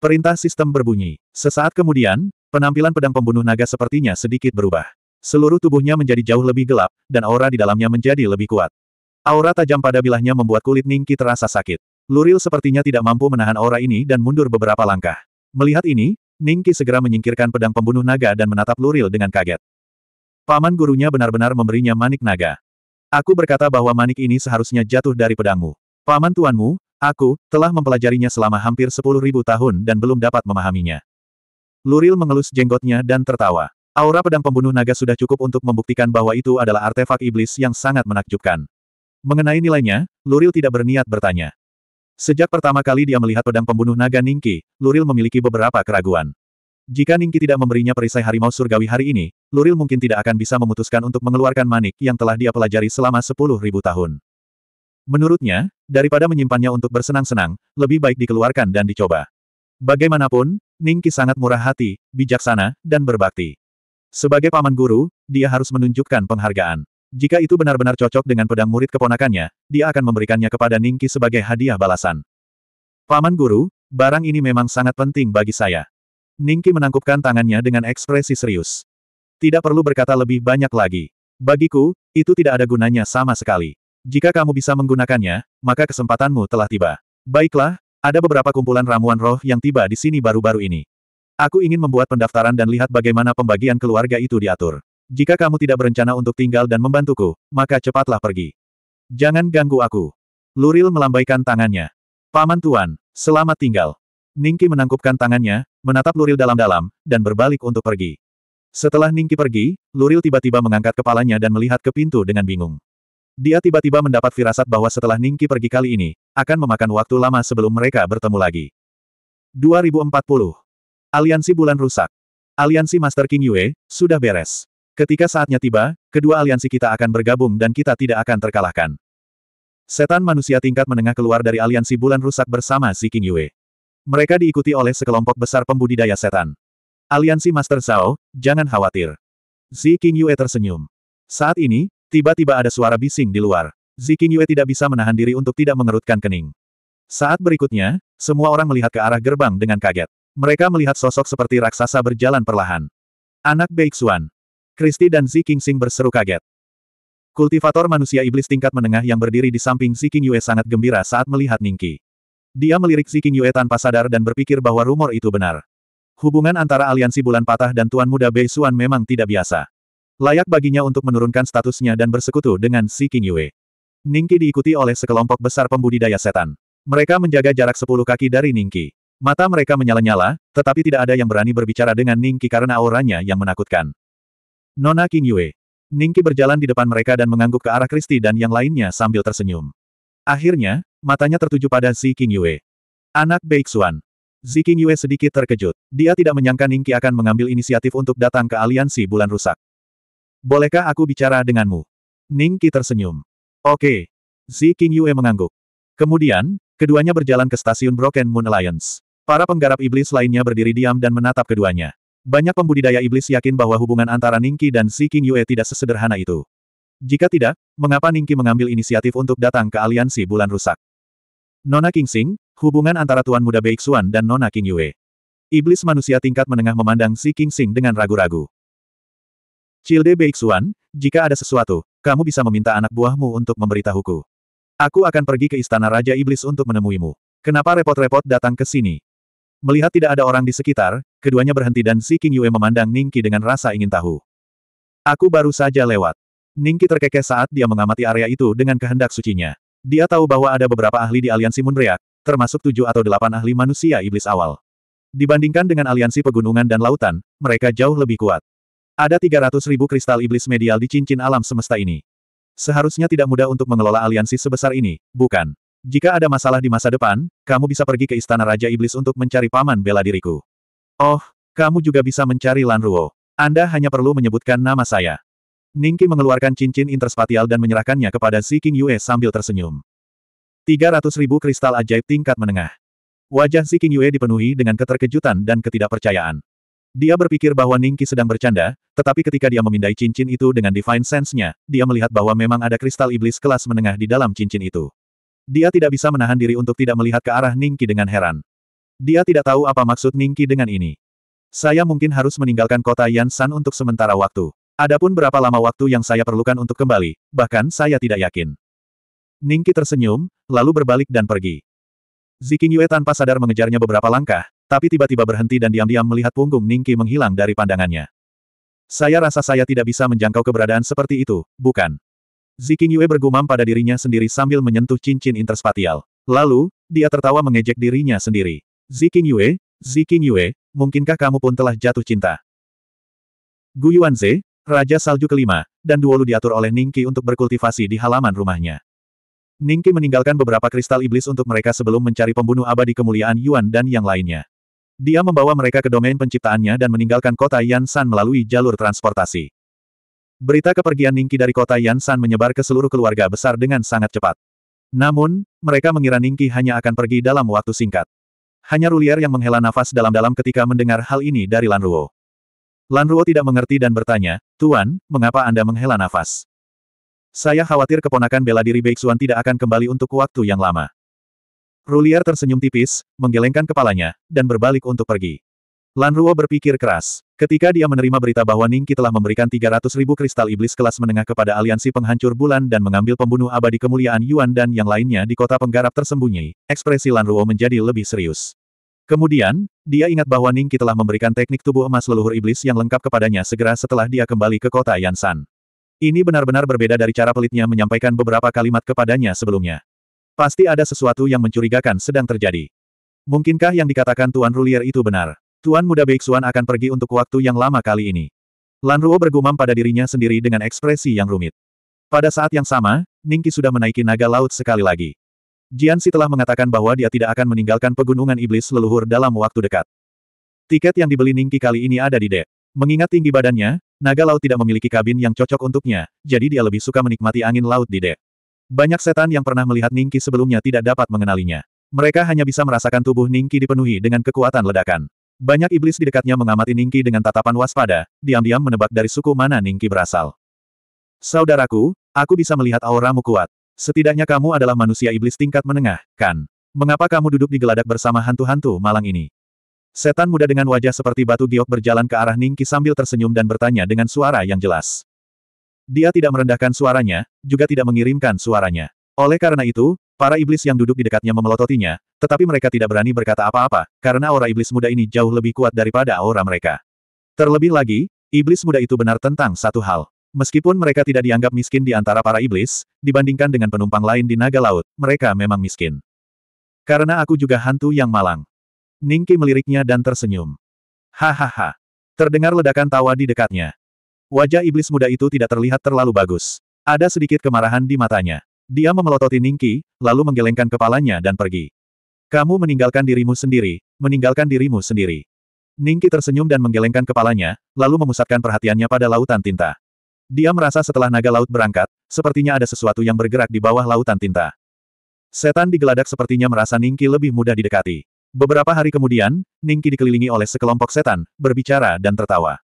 Perintah sistem berbunyi. Sesaat kemudian, penampilan pedang pembunuh naga sepertinya sedikit berubah. Seluruh tubuhnya menjadi jauh lebih gelap, dan aura di dalamnya menjadi lebih kuat. Aura tajam pada bilahnya membuat kulit Ningki terasa sakit. Luril sepertinya tidak mampu menahan aura ini dan mundur beberapa langkah. Melihat ini, Ningki segera menyingkirkan pedang pembunuh naga dan menatap Luril dengan kaget. Paman gurunya benar-benar memberinya manik naga. Aku berkata bahwa manik ini seharusnya jatuh dari pedangmu. Paman tuanmu, aku, telah mempelajarinya selama hampir sepuluh ribu tahun dan belum dapat memahaminya. Luril mengelus jenggotnya dan tertawa. Aura pedang pembunuh naga sudah cukup untuk membuktikan bahwa itu adalah artefak iblis yang sangat menakjubkan. Mengenai nilainya, Luril tidak berniat bertanya. Sejak pertama kali dia melihat pedang pembunuh naga Ningki, Luril memiliki beberapa keraguan. Jika Ningki tidak memberinya perisai harimau surgawi hari ini, Luril mungkin tidak akan bisa memutuskan untuk mengeluarkan manik yang telah dia pelajari selama sepuluh ribu tahun. Menurutnya, daripada menyimpannya untuk bersenang-senang, lebih baik dikeluarkan dan dicoba. Bagaimanapun, Ningki sangat murah hati, bijaksana, dan berbakti. Sebagai paman guru, dia harus menunjukkan penghargaan. Jika itu benar-benar cocok dengan pedang murid keponakannya, dia akan memberikannya kepada Ningki sebagai hadiah balasan. Paman Guru, barang ini memang sangat penting bagi saya. Ningki menangkupkan tangannya dengan ekspresi serius. Tidak perlu berkata lebih banyak lagi. Bagiku, itu tidak ada gunanya sama sekali. Jika kamu bisa menggunakannya, maka kesempatanmu telah tiba. Baiklah, ada beberapa kumpulan ramuan roh yang tiba di sini baru-baru ini. Aku ingin membuat pendaftaran dan lihat bagaimana pembagian keluarga itu diatur. Jika kamu tidak berencana untuk tinggal dan membantuku, maka cepatlah pergi. Jangan ganggu aku. Luril melambaikan tangannya. Paman Tuan, selamat tinggal. Ningki menangkupkan tangannya, menatap Luril dalam-dalam, dan berbalik untuk pergi. Setelah Ningki pergi, Luril tiba-tiba mengangkat kepalanya dan melihat ke pintu dengan bingung. Dia tiba-tiba mendapat firasat bahwa setelah Ningki pergi kali ini, akan memakan waktu lama sebelum mereka bertemu lagi. 2040. Aliansi Bulan Rusak. Aliansi Master King Yue, sudah beres. Ketika saatnya tiba, kedua aliansi kita akan bergabung dan kita tidak akan terkalahkan. Setan manusia tingkat menengah keluar dari aliansi bulan rusak bersama Ziking Yue. Mereka diikuti oleh sekelompok besar pembudidaya setan. Aliansi Master Zhao, jangan khawatir. Ziking Yue tersenyum. Saat ini, tiba-tiba ada suara bising di luar. Ziking Yue tidak bisa menahan diri untuk tidak mengerutkan kening. Saat berikutnya, semua orang melihat ke arah gerbang dengan kaget. Mereka melihat sosok seperti raksasa berjalan perlahan. Anak Baik Xuan, Kristi dan Zi Qingxing berseru kaget. Kultivator manusia iblis tingkat menengah yang berdiri di samping Zi Qingyue sangat gembira saat melihat Ningki. Dia melirik Zi Qingyue tanpa sadar dan berpikir bahwa rumor itu benar. Hubungan antara aliansi bulan patah dan Tuan Muda Bei Xuan memang tidak biasa. Layak baginya untuk menurunkan statusnya dan bersekutu dengan Zi Qingyue. Ningqi Ningki diikuti oleh sekelompok besar pembudidaya setan. Mereka menjaga jarak sepuluh kaki dari Ningki. Mata mereka menyala-nyala, tetapi tidak ada yang berani berbicara dengan Ningki karena auranya yang menakutkan. Nona King Yue. Ningki berjalan di depan mereka dan mengangguk ke arah Kristi dan yang lainnya sambil tersenyum. Akhirnya, matanya tertuju pada Zi King Yue. Anak Baik Xuan. Zi King Yue sedikit terkejut. Dia tidak menyangka Ningki akan mengambil inisiatif untuk datang ke aliansi bulan rusak. Bolehkah aku bicara denganmu? Ningki tersenyum. Oke. Zi King Yue mengangguk. Kemudian, keduanya berjalan ke stasiun Broken Moon Alliance. Para penggarap iblis lainnya berdiri diam dan menatap keduanya. Banyak pembudidaya iblis yakin bahwa hubungan antara Ningki dan Si King Yue tidak sesederhana itu. Jika tidak, mengapa Ningki mengambil inisiatif untuk datang ke aliansi bulan rusak? Nona King Sing, hubungan antara Tuan Muda Beixuan dan Nona King Yue. Iblis manusia tingkat menengah memandang Si King Sing dengan ragu-ragu. Cilde Beixuan, jika ada sesuatu, kamu bisa meminta anak buahmu untuk memberitahuku. Aku akan pergi ke istana Raja Iblis untuk menemuimu. Kenapa repot-repot datang ke sini? Melihat tidak ada orang di sekitar, keduanya berhenti dan si King Yue memandang Ningki dengan rasa ingin tahu. Aku baru saja lewat. Ningki terkekeh saat dia mengamati area itu dengan kehendak sucinya. Dia tahu bahwa ada beberapa ahli di aliansi Munreak, termasuk tujuh atau delapan ahli manusia iblis awal. Dibandingkan dengan aliansi pegunungan dan lautan, mereka jauh lebih kuat. Ada 300 ribu kristal iblis medial di cincin alam semesta ini. Seharusnya tidak mudah untuk mengelola aliansi sebesar ini, bukan? Jika ada masalah di masa depan, kamu bisa pergi ke Istana Raja Iblis untuk mencari paman bela diriku. Oh, kamu juga bisa mencari Lan Ruo. Anda hanya perlu menyebutkan nama saya. Ningki mengeluarkan cincin interspatial dan menyerahkannya kepada Si King Yue sambil tersenyum. 300 ribu kristal ajaib tingkat menengah. Wajah Si King Yue dipenuhi dengan keterkejutan dan ketidakpercayaan. Dia berpikir bahwa Ningki sedang bercanda, tetapi ketika dia memindai cincin itu dengan Divine Sense-nya, dia melihat bahwa memang ada kristal iblis kelas menengah di dalam cincin itu. Dia tidak bisa menahan diri untuk tidak melihat ke arah Ningki dengan heran. Dia tidak tahu apa maksud Ningki dengan ini. Saya mungkin harus meninggalkan kota Yansan untuk sementara waktu. Adapun berapa lama waktu yang saya perlukan untuk kembali, bahkan saya tidak yakin. Ningki tersenyum, lalu berbalik dan pergi. Ziking Yue tanpa sadar mengejarnya beberapa langkah, tapi tiba-tiba berhenti dan diam-diam melihat punggung Ningki menghilang dari pandangannya. Saya rasa saya tidak bisa menjangkau keberadaan seperti itu, bukan? Ziking Yue bergumam pada dirinya sendiri sambil menyentuh cincin interspatial. Lalu, dia tertawa mengejek dirinya sendiri. Ziking Yue, Ziking Yue, mungkinkah kamu pun telah jatuh cinta? Gu Yuanze, Raja Salju kelima, dan Duolu diatur oleh Ningki untuk berkultivasi di halaman rumahnya. Ningki meninggalkan beberapa kristal iblis untuk mereka sebelum mencari pembunuh abadi kemuliaan Yuan dan yang lainnya. Dia membawa mereka ke domain penciptaannya dan meninggalkan kota Yansan melalui jalur transportasi. Berita kepergian Ningki dari kota Yansan menyebar ke seluruh keluarga besar dengan sangat cepat. Namun, mereka mengira Ningki hanya akan pergi dalam waktu singkat. Hanya Rulier yang menghela nafas dalam-dalam ketika mendengar hal ini dari Lanruo. Lanruo tidak mengerti dan bertanya, Tuan, mengapa Anda menghela nafas? Saya khawatir keponakan bela diri Beixuan tidak akan kembali untuk waktu yang lama. Rulier tersenyum tipis, menggelengkan kepalanya, dan berbalik untuk pergi. Lan Ruo berpikir keras. Ketika dia menerima berita bahwa Ningki telah memberikan 300 ribu kristal iblis kelas menengah kepada aliansi penghancur bulan dan mengambil pembunuh abadi kemuliaan Yuan dan yang lainnya di kota penggarap tersembunyi, ekspresi Lan Ruo menjadi lebih serius. Kemudian, dia ingat bahwa Ningki telah memberikan teknik tubuh emas leluhur iblis yang lengkap kepadanya segera setelah dia kembali ke kota Yansan. Ini benar-benar berbeda dari cara pelitnya menyampaikan beberapa kalimat kepadanya sebelumnya. Pasti ada sesuatu yang mencurigakan sedang terjadi. Mungkinkah yang dikatakan Tuan Rulier itu benar? Tuan muda Beixuan akan pergi untuk waktu yang lama kali ini. Lan Ruo bergumam pada dirinya sendiri dengan ekspresi yang rumit. Pada saat yang sama, Ningki sudah menaiki naga laut sekali lagi. Jiansi telah mengatakan bahwa dia tidak akan meninggalkan pegunungan iblis leluhur dalam waktu dekat. Tiket yang dibeli Ningki kali ini ada di dek. Mengingat tinggi badannya, naga laut tidak memiliki kabin yang cocok untuknya, jadi dia lebih suka menikmati angin laut di dek. Banyak setan yang pernah melihat Ningki sebelumnya tidak dapat mengenalinya. Mereka hanya bisa merasakan tubuh Ningki dipenuhi dengan kekuatan ledakan. Banyak iblis di dekatnya mengamati Ningki dengan tatapan waspada, diam-diam menebak dari suku mana Ningki berasal. Saudaraku, aku bisa melihat auramu kuat. Setidaknya kamu adalah manusia iblis tingkat menengah, kan? Mengapa kamu duduk di geladak bersama hantu-hantu malang ini? Setan muda dengan wajah seperti batu giok berjalan ke arah Ningki sambil tersenyum dan bertanya dengan suara yang jelas. Dia tidak merendahkan suaranya, juga tidak mengirimkan suaranya. Oleh karena itu, Para iblis yang duduk di dekatnya memelototinya, tetapi mereka tidak berani berkata apa-apa, karena aura iblis muda ini jauh lebih kuat daripada aura mereka. Terlebih lagi, iblis muda itu benar tentang satu hal. Meskipun mereka tidak dianggap miskin di antara para iblis, dibandingkan dengan penumpang lain di naga laut, mereka memang miskin. Karena aku juga hantu yang malang. Ningki meliriknya dan tersenyum. Hahaha. Terdengar ledakan tawa di dekatnya. Wajah iblis muda itu tidak terlihat terlalu bagus. Ada sedikit kemarahan di matanya. Dia memelototi Ningki, lalu menggelengkan kepalanya dan pergi. Kamu meninggalkan dirimu sendiri, meninggalkan dirimu sendiri. Ningki tersenyum dan menggelengkan kepalanya, lalu memusatkan perhatiannya pada lautan tinta. Dia merasa setelah naga laut berangkat, sepertinya ada sesuatu yang bergerak di bawah lautan tinta. Setan digeladak sepertinya merasa Ningki lebih mudah didekati. Beberapa hari kemudian, Ningki dikelilingi oleh sekelompok setan, berbicara dan tertawa.